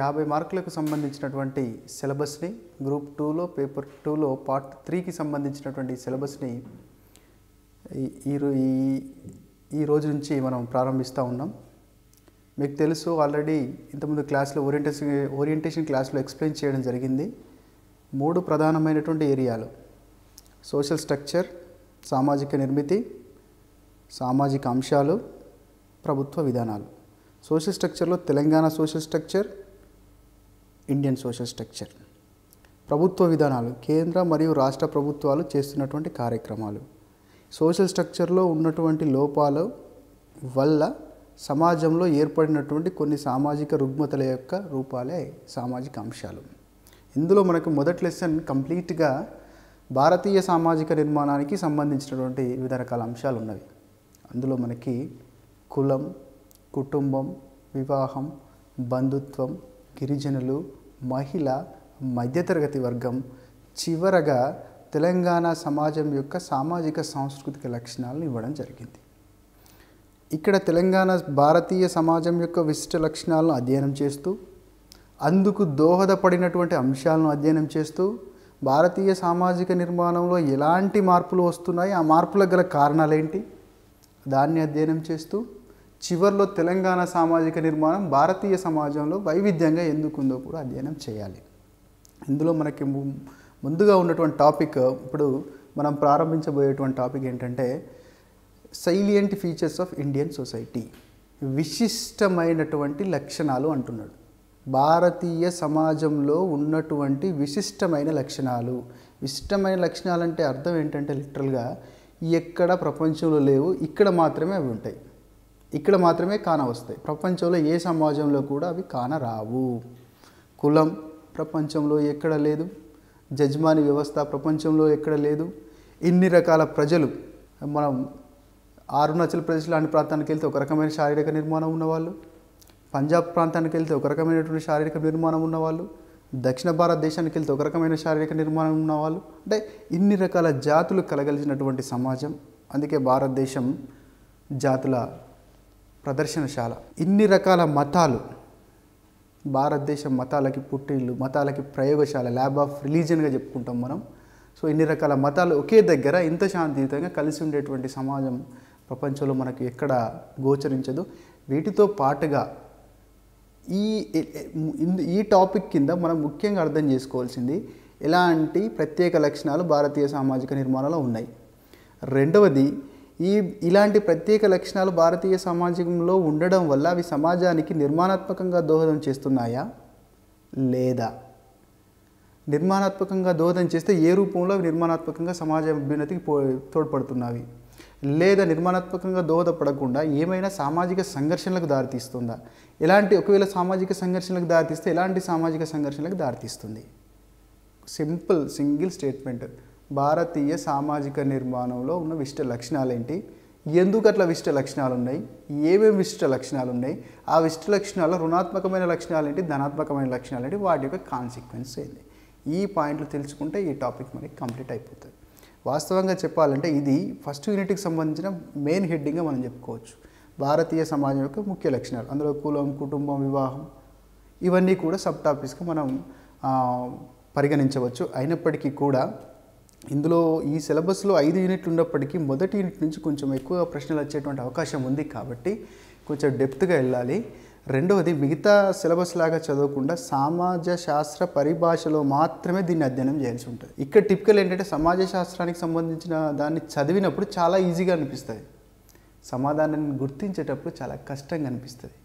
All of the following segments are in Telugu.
యాభై మార్కులకు సంబంధించినటువంటి సిలబస్ని గ్రూప్ టూలో పేపర్ టూలో పార్ట్ త్రీకి సంబంధించినటువంటి సిలబస్ని ఈ ఈ రోజు నుంచి మనం ప్రారంభిస్తూ ఉన్నాం మీకు తెలుసు ఆల్రెడీ ఇంతకుముందు క్లాస్లో ఓరియంటేషన్ ఓరియంటేషన్ క్లాస్లో ఎక్స్ప్లెయిన్ చేయడం జరిగింది మూడు ప్రధానమైనటువంటి ఏరియాలు సోషల్ స్ట్రక్చర్ సామాజిక నిర్మితి సామాజిక అంశాలు ప్రభుత్వ విధానాలు సోషల్ స్ట్రక్చర్లో తెలంగాణ social structure Indian social structure ప్రభుత్వ విధానాలు కేంద్ర మరియు రాష్ట్ర ప్రభుత్వాలు చేస్తున్నటువంటి కార్యక్రమాలు సోషల్ స్ట్రక్చర్లో ఉన్నటువంటి లోపాలు వల్ల సమాజంలో ఏర్పడినటువంటి కొన్ని సామాజిక రుగ్మతల యొక్క రూపాలే సామాజిక అంశాలు ఇందులో మనకు మొదటి లెసన్ కంప్లీట్గా భారతీయ సామాజిక నిర్మాణానికి సంబంధించినటువంటి వివిధ రకాల అంశాలు ఉన్నవి అందులో మనకి కులం కుటుంబం వివాహం బంధుత్వం గిరిజనులు మహిళ మధ్యతరగతి వర్గం చివరగా తెలంగాణ సమాజం యొక్క సామాజిక సాంస్కృతిక లక్షణాలను ఇవ్వడం జరిగింది ఇక్కడ తెలంగాణ భారతీయ సమాజం యొక్క విశిష్ట లక్షణాలను అధ్యయనం చేస్తూ అందుకు దోహదపడినటువంటి అంశాలను అధ్యయనం చేస్తూ భారతీయ సామాజిక నిర్మాణంలో ఎలాంటి మార్పులు వస్తున్నాయి ఆ మార్పులకు గల కారణాలేంటి దాన్ని అధ్యయనం చేస్తూ చివరిలో తెలంగాణ సామాజిక నిర్మాణం భారతీయ సమాజంలో వైవిధ్యంగా ఎందుకుందో కూడా అధ్యయనం చేయాలి ఇందులో మనకి ముందుగా ఉన్నటువంటి టాపిక్ ఇప్పుడు మనం ప్రారంభించబోయేటువంటి టాపిక్ ఏంటంటే salient features of Indian society విశిష్టమైనటువంటి లక్షణాలు అంటున్నాడు భారతీయ సమాజంలో ఉన్నటువంటి విశిష్టమైన లక్షణాలు విశిష్టమైన లక్షణాలు అంటే అర్థం ఏంటంటే లిటరల్గా ఎక్కడ ప్రపంచంలో లేవు ఇక్కడ మాత్రమే అవి ఉంటాయి ఇక్కడ మాత్రమే కాన వస్తాయి ప్రపంచంలో ఏ సమాజంలో కూడా అవి కాన రావు కులం ప్రపంచంలో ఎక్కడ లేదు జజ్మాని వ్యవస్థ ప్రపంచంలో ఎక్కడ లేదు ఇన్ని రకాల ప్రజలు మనం అరుణాచల్ ప్రదేశ్ లాంటి ప్రాంతానికి వెళ్తే ఒక రకమైన శారీరక నిర్మాణం ఉన్నవాళ్ళు పంజాబ్ ప్రాంతానికి వెళ్తే ఒక రకమైనటువంటి శారీరక నిర్మాణం ఉన్నవాళ్ళు దక్షిణ భారతదేశానికి వెళ్తే ఒక రకమైన శారీరక నిర్మాణం ఉన్నవాళ్ళు అంటే ఇన్ని రకాల జాతులు కలగలిసినటువంటి సమాజం అందుకే భారతదేశం జాతుల ప్రదర్శనశాల ఇన్ని రకాల మతాలు భారతదేశం మతాలకి పుట్టిళ్ళు మతాలకి ప్రయోగశాల ల్యాబ్ ఆఫ్ రిలీజియన్గా చెప్పుకుంటాం మనం సో ఇన్ని రకాల మతాలు ఒకే దగ్గర ఇంత శాంతియుతంగా కలిసి ఉండేటువంటి సమాజం ప్రపంచంలో మనకు ఎక్కడ గోచరించదు వీటితో పాటుగా ఈ ఈ టాపిక్ కింద మనం ముఖ్యంగా అర్థం చేసుకోవాల్సింది ఎలాంటి ప్రత్యేక లక్షణాలు భారతీయ సామాజిక నిర్మాణంలో ఉన్నాయి రెండవది ఈ ఇలాంటి ప్రత్యేక లక్షణాలు భారతీయ సమాజంలో ఉండడం వల్ల అవి సమాజానికి నిర్మాణాత్మకంగా దోహదం చేస్తున్నాయా లేదా నిర్మాణాత్మకంగా దోహదం చేస్తే ఏ రూపంలో అవి నిర్మాణాత్మకంగా సమాజ అభ్యున్నతికి పో తోడ్పడుతున్నవి లేదా నిర్మాణాత్మకంగా దోహదపడకుండా ఏమైనా సామాజిక సంఘర్షణలకు దారితీస్తుందా ఎలాంటి ఒకవేళ సామాజిక సంఘర్షణలకు దారితీస్తే ఎలాంటి సామాజిక సంఘర్షణలకు దారితీస్తుంది సింపుల్ సింగిల్ స్టేట్మెంట్ భారతీయ సామాజిక నిర్మాణంలో ఉన్న విశిష్ట లక్షణాలు ఏంటి ఎందుకు అట్లా విశిష్ట లక్షణాలు ఉన్నాయి ఏమేమి విశిష్ట లక్షణాలు ఉన్నాయి ఆ విశిష్ట లక్షణాల రుణాత్మకమైన లక్షణాలు ఏంటి ధనాత్మకమైన లక్షణాలు ఏంటి వాటి యొక్క కాన్సిక్వెన్స్ ఏంటి ఈ పాయింట్లు తెలుసుకుంటే ఈ టాపిక్ మనకి కంప్లీట్ అయిపోతుంది వాస్తవంగా చెప్పాలంటే ఇది ఫస్ట్ యూనిట్కి సంబంధించిన మెయిన్ హెడ్డింగ్గా మనం చెప్పుకోవచ్చు భారతీయ సమాజం యొక్క ముఖ్య లక్షణాలు అందులో కులం కుటుంబం వివాహం ఇవన్నీ కూడా సబ్ టాపిక్స్గా మనం పరిగణించవచ్చు అయినప్పటికీ కూడా ఇందులో ఈ సిలబస్లో ఐదు యూనిట్లు ఉన్నప్పటికీ మొదటి యూనిట్ నుంచి కొంచెం ఎక్కువ ప్రశ్నలు వచ్చేటువంటి అవకాశం ఉంది కాబట్టి కొంచెం డెప్త్గా వెళ్ళాలి రెండవది మిగతా సిలబస్ లాగా చదవకుండా సమాజ శాస్త్ర పరిభాషలో మాత్రమే దీన్ని అధ్యయనం చేయాల్సి ఉంటుంది ఇక్కడ టిపికల్ ఏంటంటే సమాజ శాస్త్రానికి సంబంధించిన దాన్ని చదివినప్పుడు చాలా ఈజీగా అనిపిస్తుంది సమాధానాన్ని గుర్తించేటప్పుడు చాలా కష్టంగా అనిపిస్తుంది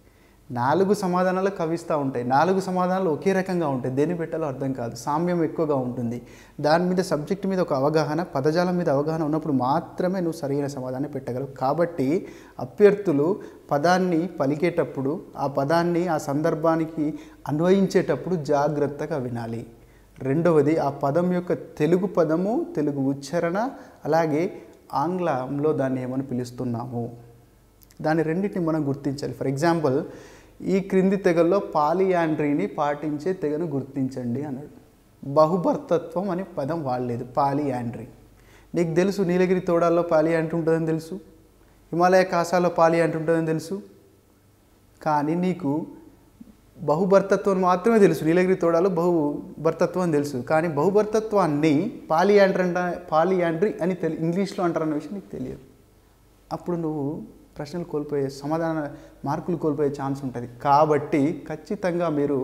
నాలుగు సమాధానాలు కవిస్తూ ఉంటాయి నాలుగు సమాధానాలు ఒకే రకంగా ఉంటాయి దేని పెట్టాలో అర్థం కాదు సామ్యం ఎక్కువగా ఉంటుంది దాని మీద సబ్జెక్ట్ మీద ఒక అవగాహన పదజాలం మీద అవగాహన ఉన్నప్పుడు మాత్రమే నువ్వు సరైన సమాధానం పెట్టగలవు కాబట్టి అభ్యర్థులు పదాన్ని పలికేటప్పుడు ఆ పదాన్ని ఆ సందర్భానికి అన్వయించేటప్పుడు జాగ్రత్తగా వినాలి రెండవది ఆ పదం యొక్క తెలుగు పదము తెలుగు ఉచ్చారణ అలాగే ఆంగ్లంలో దాన్ని ఏమని పిలుస్తున్నాము దాని రెండింటిని మనం గుర్తించాలి ఫర్ ఎగ్జాంపుల్ ఈ క్రింది తెగల్లో పాలియాండ్రీని పాటించే తెగను గుర్తించండి అన్నాడు బహుభర్తత్వం అనే పదం వాడలేదు పాలియాండ్రీ నీకు తెలుసు నీలగిరి తోడాల్లో పాలియాండ్రీ ఉంటుందని తెలుసు హిమాలయ కాసాల్లో పాలియాండ్రీ ఉంటుందని తెలుసు కానీ నీకు బహుభర్తత్వం మాత్రమే తెలుసు నీలగిరి తోడాలు బహుభర్తత్వం తెలుసు కానీ బహుభర్తత్వాన్ని పాలియాండ్రీ అంట పాలియాండ్రీ అని తెలి ఇంగ్లీష్లో అంటారన్న విషయం నీకు తెలియదు అప్పుడు నువ్వు ప్రశ్నలు కోల్పోయే సమాధాన మార్కులు కోల్పోయే ఛాన్స్ ఉంటుంది కాబట్టి ఖచ్చితంగా మీరు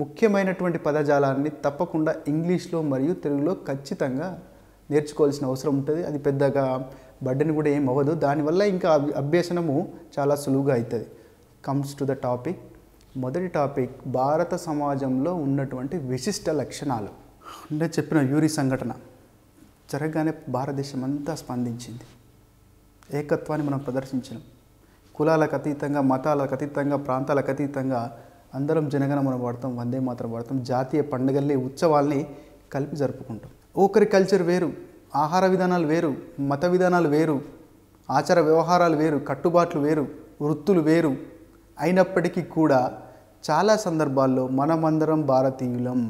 ముఖ్యమైనటువంటి పదజాలాన్ని తప్పకుండా ఇంగ్లీష్లో మరియు తెలుగులో ఖచ్చితంగా నేర్చుకోవాల్సిన అవసరం ఉంటుంది అది పెద్దగా బడ్డని కూడా ఏం అవ్వదు దానివల్ల ఇంకా అభ్యసనము చాలా సులువుగా అవుతుంది కమ్స్ టు ద టాపిక్ మొదటి టాపిక్ భారత సమాజంలో ఉన్నటువంటి విశిష్ట లక్షణాలు అంటే చెప్పిన యూరి సంఘటన జరగగానే భారతదేశం అంతా స్పందించింది ఏకత్వాన్ని మనం ప్రదర్శించడం కులాలకు అతీతంగా మతాలకు అతీతంగా ప్రాంతాలకు అతీతంగా అందరం జనగణ మనం వాడతాం వందే మాత్రం వాడతాం జాతీయ పండుగల్ని ఉత్సవాల్ని కలిపి జరుపుకుంటాం ఒకరి కల్చర్ వేరు ఆహార విధానాలు వేరు మత విధానాలు వేరు ఆచార వ్యవహారాలు వేరు కట్టుబాట్లు వేరు వృత్తులు వేరు అయినప్పటికీ కూడా చాలా సందర్భాల్లో మనమందరం భారతీయులం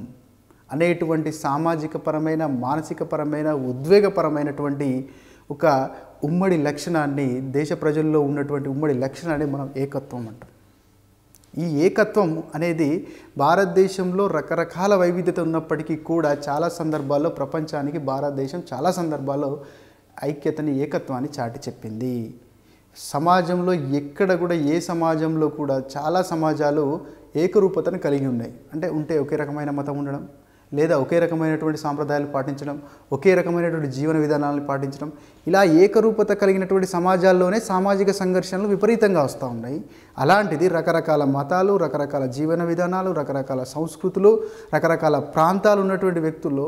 అనేటువంటి సామాజిక పరమైన మానసిక పరమైన ఉద్వేగపరమైనటువంటి ఒక ఉమ్మడి లక్షణాన్ని దేశ ప్రజల్లో ఉన్నటువంటి ఉమ్మడి లక్షణాన్ని మనం ఏకత్వం అంటాం ఈ ఏకత్వం అనేది భారతదేశంలో రకరకాల వైవిధ్యత ఉన్నప్పటికీ కూడా చాలా సందర్భాల్లో ప్రపంచానికి భారతదేశం చాలా సందర్భాల్లో ఐక్యతని ఏకత్వాన్ని చాటి చెప్పింది సమాజంలో ఎక్కడ కూడా ఏ సమాజంలో కూడా చాలా సమాజాలు ఏకరూపతను కలిగి ఉన్నాయి అంటే ఉంటే ఒకే రకమైన మతం ఉండడం లేదా ఒకే రకమైనటువంటి సాంప్రదాయాలు పాటించడం ఒకే రకమైనటువంటి జీవన విధానాలను పాటించడం ఇలా ఏకరూపత కలిగినటువంటి సమాజాల్లోనే సామాజిక సంఘర్షణలు విపరీతంగా వస్తూ ఉన్నాయి అలాంటిది రకరకాల మతాలు రకరకాల జీవన విధానాలు రకరకాల సంస్కృతులు రకరకాల ప్రాంతాలు ఉన్నటువంటి వ్యక్తుల్లో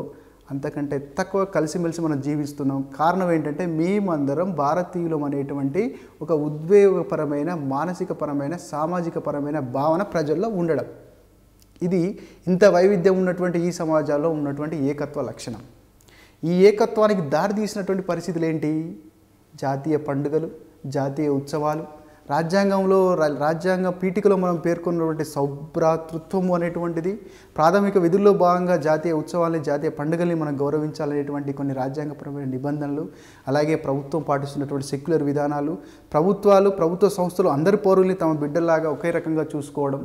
అంతకంటే తక్కువ కలిసిమెలిసి మనం జీవిస్తున్నాం కారణం ఏంటంటే మేమందరం భారతీయులం అనేటువంటి ఒక ఉద్వేగపరమైన మానసికపరమైన సామాజికపరమైన భావన ప్రజల్లో ఉండడం ఇది ఇంత వైవిధ్యం ఉన్నటువంటి ఈ సమాజాల్లో ఉన్నటువంటి ఏకత్వ లక్షణం ఈ ఏకత్వానికి దారి తీసినటువంటి పరిస్థితులు ఏంటి జాతీయ పండుగలు జాతీయ ఉత్సవాలు రాజ్యాంగంలో రాజ్యాంగ పీఠికలో మనం పేర్కొన్నటువంటి సౌభ్రాతృత్వం అనేటువంటిది ప్రాథమిక విధుల్లో భాగంగా జాతీయ ఉత్సవాలని జాతీయ పండుగల్ని మనం గౌరవించాలనేటువంటి కొన్ని రాజ్యాంగపరమైన నిబంధనలు అలాగే ప్రభుత్వం పాటిస్తున్నటువంటి సెక్యులర్ విధానాలు ప్రభుత్వాలు ప్రభుత్వ సంస్థలు అందరి పౌరుల్ని తమ బిడ్డల్లాగా ఒకే రకంగా చూసుకోవడం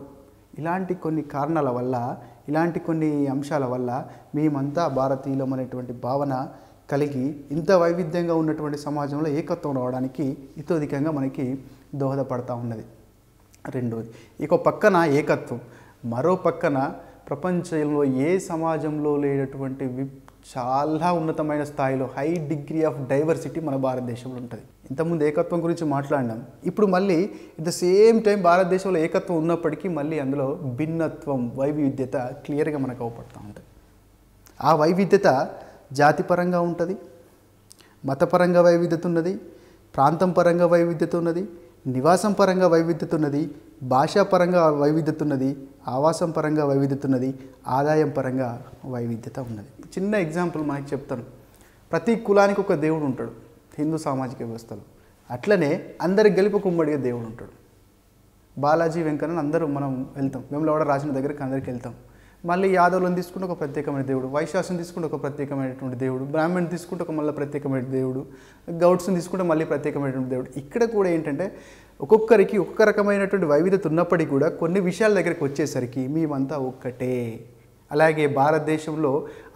ఇలాంటి కొన్ని కారణాల వల్ల ఇలాంటి కొన్ని అంశాల వల్ల మేమంతా భారతీయులం అనేటువంటి భావన కలిగి ఇంత వైవిధ్యంగా ఉన్నటువంటి సమాజంలో ఏకత్వం రావడానికి ఇతోధికంగా మనకి దోహదపడతా ఉన్నది రెండోది ఇక పక్కన ఏకత్వం మరో పక్కన ప్రపంచంలో ఏ సమాజంలో లేనటువంటి చాలా ఉన్నతమైన స్థాయిలో హై డిగ్రీ ఆఫ్ డైవర్సిటీ మన భారతదేశంలో ఉంటుంది ఇంతకుముందు ఏకత్వం గురించి మాట్లాడినాం ఇప్పుడు మళ్ళీ ఎట్ ద సేమ్ టైం భారతదేశంలో ఏకత్వం ఉన్నప్పటికీ మళ్ళీ అందులో భిన్నత్వం వైవిధ్యత క్లియర్గా మనకు అవపడుతూ ఉంటుంది ఆ వైవిధ్యత జాతిపరంగా ఉంటుంది మతపరంగా వైవిధ్యత ఉన్నది ప్రాంతం పరంగా వైవిధ్యత ఉన్నది నివాసం పరంగా వైవిధ్యత ఉన్నది భాషాపరంగా వైవిధ్యత ఉన్నది ఆవాసం పరంగా వైవిధ్యత ఉన్నది ఆదాయం పరంగా వైవిధ్యత ఉన్నది చిన్న ఎగ్జాంపుల్ మనకి చెప్తాను ప్రతి కులానికి ఒక దేవుడు ఉంటాడు హిందూ సామాజిక వ్యవస్థలో అట్లనే అందరి గెలుపు కుమ్మడిగా దేవుడు ఉంటాడు బాలాజీ వెంకన్న అందరూ మనం వెళ్తాం వెమ్లవాడ రాజుల దగ్గరికి అందరికి వెళ్తాం మళ్ళీ యాదవులను తీసుకుంటే ఒక ప్రత్యేకమైన దేవుడు వైశాసుని తీసుకుంటే ఒక ప్రత్యేకమైనటువంటి దేవుడు బ్రాహ్మణ్ తీసుకుంటే ఒక మళ్ళీ ప్రత్యేకమైన దేవుడు గౌడ్స్ని తీసుకుంటే మళ్ళీ ప్రత్యేకమైనటువంటి దేవుడు ఇక్కడ కూడా ఏంటంటే ఒక్కొక్కరికి ఒక్కొక్క రకమైనటువంటి వైవిధ్యత ఉన్నప్పటికీ కూడా కొన్ని విషయాల దగ్గరికి వచ్చేసరికి మేమంతా ఒక్కటే అలాగే భారతదేశంలో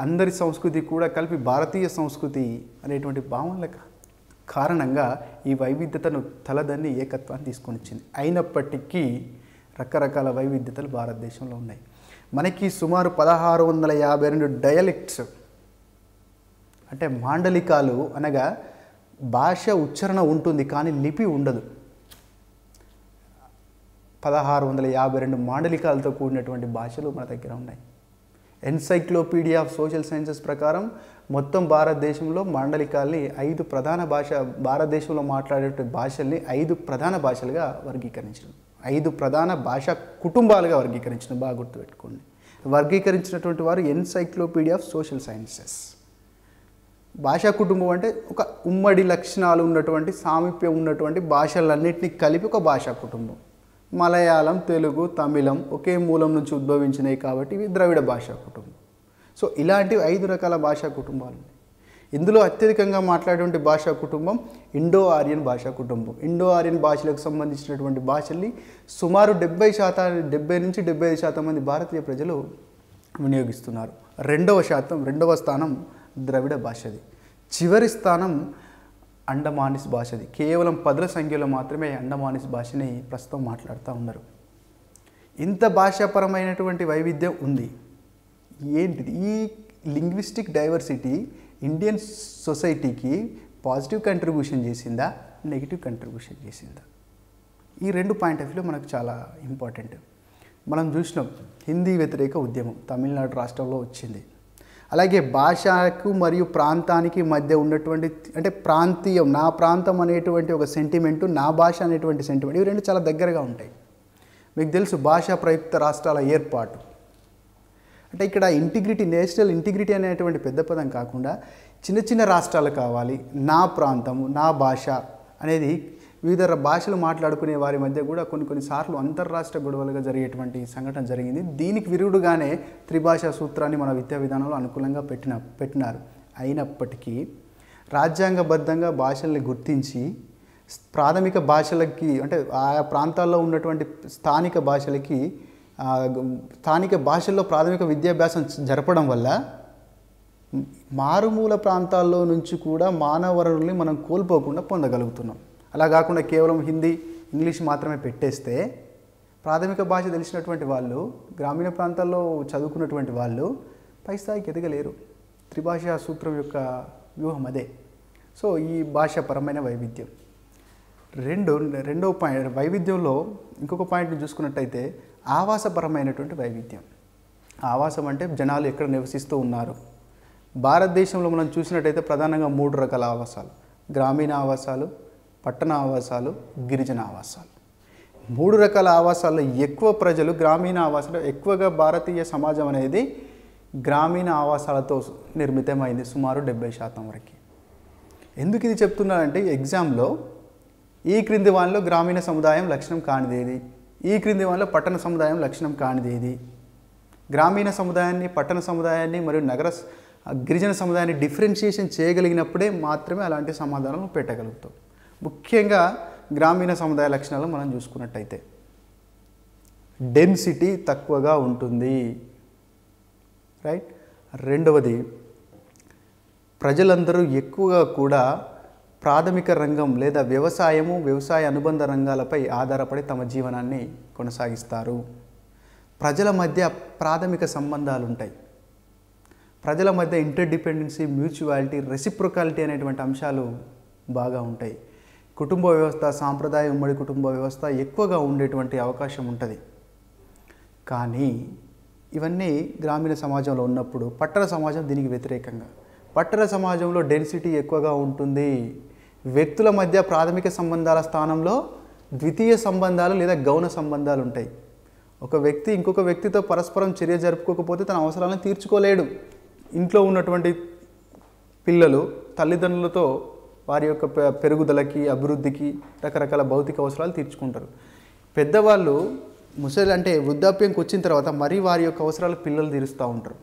అందరి సంస్కృతి కూడా కలిపి భారతీయ సంస్కృతి అనేటువంటి లెక్క కారణంగా ఈ వైవిధ్యతను తలదన్ని ఏకత్వాన్ని తీసుకొని వచ్చింది అయినప్పటికీ రకరకాల వైవిధ్యతలు భారతదేశంలో ఉన్నాయి మనకి సుమారు పదహారు వందల యాభై రెండు డయలెక్ట్స్ అంటే మాండలికాలు అనగా భాష ఉచ్చారణ ఉంటుంది కానీ లిపి ఉండదు పదహారు వందల యాభై రెండు మాండలికాలతో కూడినటువంటి భాషలు మన దగ్గర ఉన్నాయి ఎన్సైక్లోపీడియా ఆఫ్ సోషల్ సైన్సెస్ ప్రకారం మొత్తం భారతదేశంలో మాండలికాల్ని ఐదు ప్రధాన భాష భారతదేశంలో మాట్లాడే భాషల్ని ఐదు ప్రధాన భాషలుగా వర్గీకరించడం ఐదు ప్రధాన భాషా కుటుంబాలుగా వర్గీకరించడం బాగా గుర్తుపెట్టుకోండి వర్గీకరించినటువంటి వారు ఎన్సైక్లోపీడియా ఆఫ్ సోషల్ సైన్సెస్ భాషా కుటుంబం అంటే ఒక ఉమ్మడి లక్షణాలు ఉన్నటువంటి సామీప్యం ఉన్నటువంటి భాషలన్నింటినీ కలిపి ఒక భాషా కుటుంబం మలయాళం తెలుగు తమిళం ఒకే మూలం నుంచి ఉద్భవించినాయి కాబట్టి ఇవి ద్రవిడ భాషా కుటుంబం సో ఇలాంటివి ఐదు రకాల భాషా కుటుంబాలు ఇందులో అత్యధికంగా మాట్లాడేటువంటి భాషా కుటుంబం ఇండో ఆర్యన్ భాషా కుటుంబం ఇండో ఆర్యన్ భాషలకు సంబంధించినటువంటి భాషల్ని సుమారు డెబ్బై శాతాన్ని డెబ్బై నుంచి డెబ్బై ఐదు శాతం మంది భారతీయ ప్రజలు వినియోగిస్తున్నారు రెండవ శాతం రెండవ స్థానం ద్రవిడ భాషది చివరి స్థానం అండమానిస్ భాషది కేవలం పదుల సంఖ్యలో మాత్రమే అండమానిస్ భాషని ప్రస్తుతం మాట్లాడుతూ ఉన్నారు ఇంత భాషాపరమైనటువంటి వైవిధ్యం ఉంది ఏంటిది ఈ లింగ్విస్టిక్ డైవర్సిటీ ఇండియన్ సొసైటీకి పాజిటివ్ కంట్రిబ్యూషన్ చేసిందా నెగిటివ్ కంట్రిబ్యూషన్ చేసిందా ఈ రెండు పాయింట్ ఆఫ్ వ్యూలో మనకు చాలా ఇంపార్టెంట్ మనం చూసినాం హిందీ వ్యతిరేక ఉద్యమం తమిళనాడు రాష్ట్రంలో వచ్చింది అలాగే భాషకు మరియు ప్రాంతానికి మధ్య ఉన్నటువంటి అంటే ప్రాంతీయం నా ప్రాంతం అనేటువంటి ఒక సెంటిమెంటు నా భాష అనేటువంటి సెంటిమెంట్ ఇవి రెండు చాలా దగ్గరగా ఉంటాయి మీకు తెలుసు భాషా ప్రయుక్త రాష్ట్రాల ఏర్పాటు అంటే ఇక్కడ ఇంటిగ్రిటీ నేషనల్ ఇంటిగ్రిటీ అనేటువంటి పెద్ద పదం కాకుండా చిన్న చిన్న రాష్ట్రాలు కావాలి నా ప్రాంతము నా భాష అనేది వివిధ భాషలు మాట్లాడుకునే వారి మధ్య కూడా కొన్ని కొన్నిసార్లు అంతర్రాష్ట్ర గొడవలుగా జరిగేటువంటి సంఘటన జరిగింది దీనికి విరుగుడుగానే త్రిభాషా సూత్రాన్ని మన విద్యా విధానంలో అనుకూలంగా పెట్టిన పెట్టినారు అయినప్పటికీ రాజ్యాంగబద్ధంగా భాషల్ని గుర్తించి ప్రాథమిక భాషలకి అంటే ఆయా ప్రాంతాల్లో ఉన్నటువంటి స్థానిక భాషలకి స్థానిక భాషల్లో ప్రాథమిక విద్యాభ్యాసం జరపడం వల్ల మారుమూల ప్రాంతాల్లో నుంచి కూడా మానవ వనరుల్ని మనం కోల్పోకుండా పొందగలుగుతున్నాం అలా కాకుండా కేవలం హిందీ ఇంగ్లీష్ మాత్రమే పెట్టేస్తే ప్రాథమిక భాష తెలిసినటువంటి వాళ్ళు గ్రామీణ ప్రాంతాల్లో చదువుకున్నటువంటి వాళ్ళు పై స్థాయికి ఎదగలేరు త్రిభాషా సూత్రం యొక్క వ్యూహం అదే సో ఈ భాషాపరమైన వైవిధ్యం రెండు రెండో పాయింట్ వైవిధ్యంలో ఇంకొక పాయింట్ని చూసుకున్నట్టయితే ఆవాసపరమైనటువంటి వైవిధ్యం ఆవాసం అంటే జనాలు ఎక్కడ నివసిస్తూ ఉన్నారు భారతదేశంలో మనం చూసినట్టయితే ప్రధానంగా మూడు రకాల ఆవాసాలు గ్రామీణ ఆవాసాలు పట్టణ ఆవాసాలు గిరిజన ఆవాసాలు మూడు రకాల ఆవాసాల్లో ఎక్కువ ప్రజలు గ్రామీణ ఆవాసాలు ఎక్కువగా భారతీయ సమాజం అనేది గ్రామీణ ఆవాసాలతో నిర్మితమైంది సుమారు డెబ్బై శాతం వరకు ఎందుకు ఇది చెప్తున్నానంటే ఎగ్జామ్లో ఈ క్రింది వాళ్ళలో గ్రామీణ సముదాయం లక్షణం కానిదేది ఈ క్రింది వాళ్ళలో పట్టణ సముదాయం లక్షణం కానిదేది గ్రామీణ సముదాయాన్ని పట్టణ సముదాయాన్ని మరియు నగర గిరిజన సముదాయాన్ని డిఫరెన్షియేషన్ చేయగలిగినప్పుడే మాత్రమే అలాంటి సమాధానం పెట్టగలుగుతాం ముఖ్యంగా గ్రామీణ సముదాయ లక్షణాలు మనం చూసుకున్నట్టయితే డెన్సిటీ తక్కువగా ఉంటుంది రైట్ రెండవది ప్రజలందరూ ఎక్కువగా కూడా ప్రాథమిక రంగం లేదా వ్యవసాయము వ్యవసాయ అనుబంధ రంగాలపై ఆధారపడి తమ జీవనాన్ని కొనసాగిస్తారు ప్రజల మధ్య ప్రాథమిక సంబంధాలు ఉంటాయి ప్రజల మధ్య ఇంటర్డిపెండెన్సీ మ్యూచువాలిటీ రెసిప్రొకాలిటీ అనేటువంటి అంశాలు బాగా ఉంటాయి కుటుంబ వ్యవస్థ సాంప్రదాయ ఉమ్మడి కుటుంబ వ్యవస్థ ఎక్కువగా ఉండేటువంటి అవకాశం ఉంటుంది కానీ ఇవన్నీ గ్రామీణ సమాజంలో ఉన్నప్పుడు పట్టణ సమాజం దీనికి వ్యతిరేకంగా పట్టణ సమాజంలో డెన్సిటీ ఎక్కువగా ఉంటుంది వ్యక్తుల మధ్య ప్రాథమిక సంబంధాల స్థానంలో ద్వితీయ సంబంధాలు లేదా గౌణ సంబంధాలు ఉంటాయి ఒక వ్యక్తి ఇంకొక వ్యక్తితో పరస్పరం చర్య జరుపుకోకపోతే తన అవసరాలను తీర్చుకోలేడు ఇంట్లో ఉన్నటువంటి పిల్లలు తల్లిదండ్రులతో వారి యొక్క పెరుగుదలకి అభివృద్ధికి రకరకాల భౌతిక అవసరాలు తీర్చుకుంటారు పెద్దవాళ్ళు ముసలి అంటే వృద్ధాప్యంకి వచ్చిన తర్వాత మరీ వారి యొక్క అవసరాలు పిల్లలు తీరుస్తూ ఉంటారు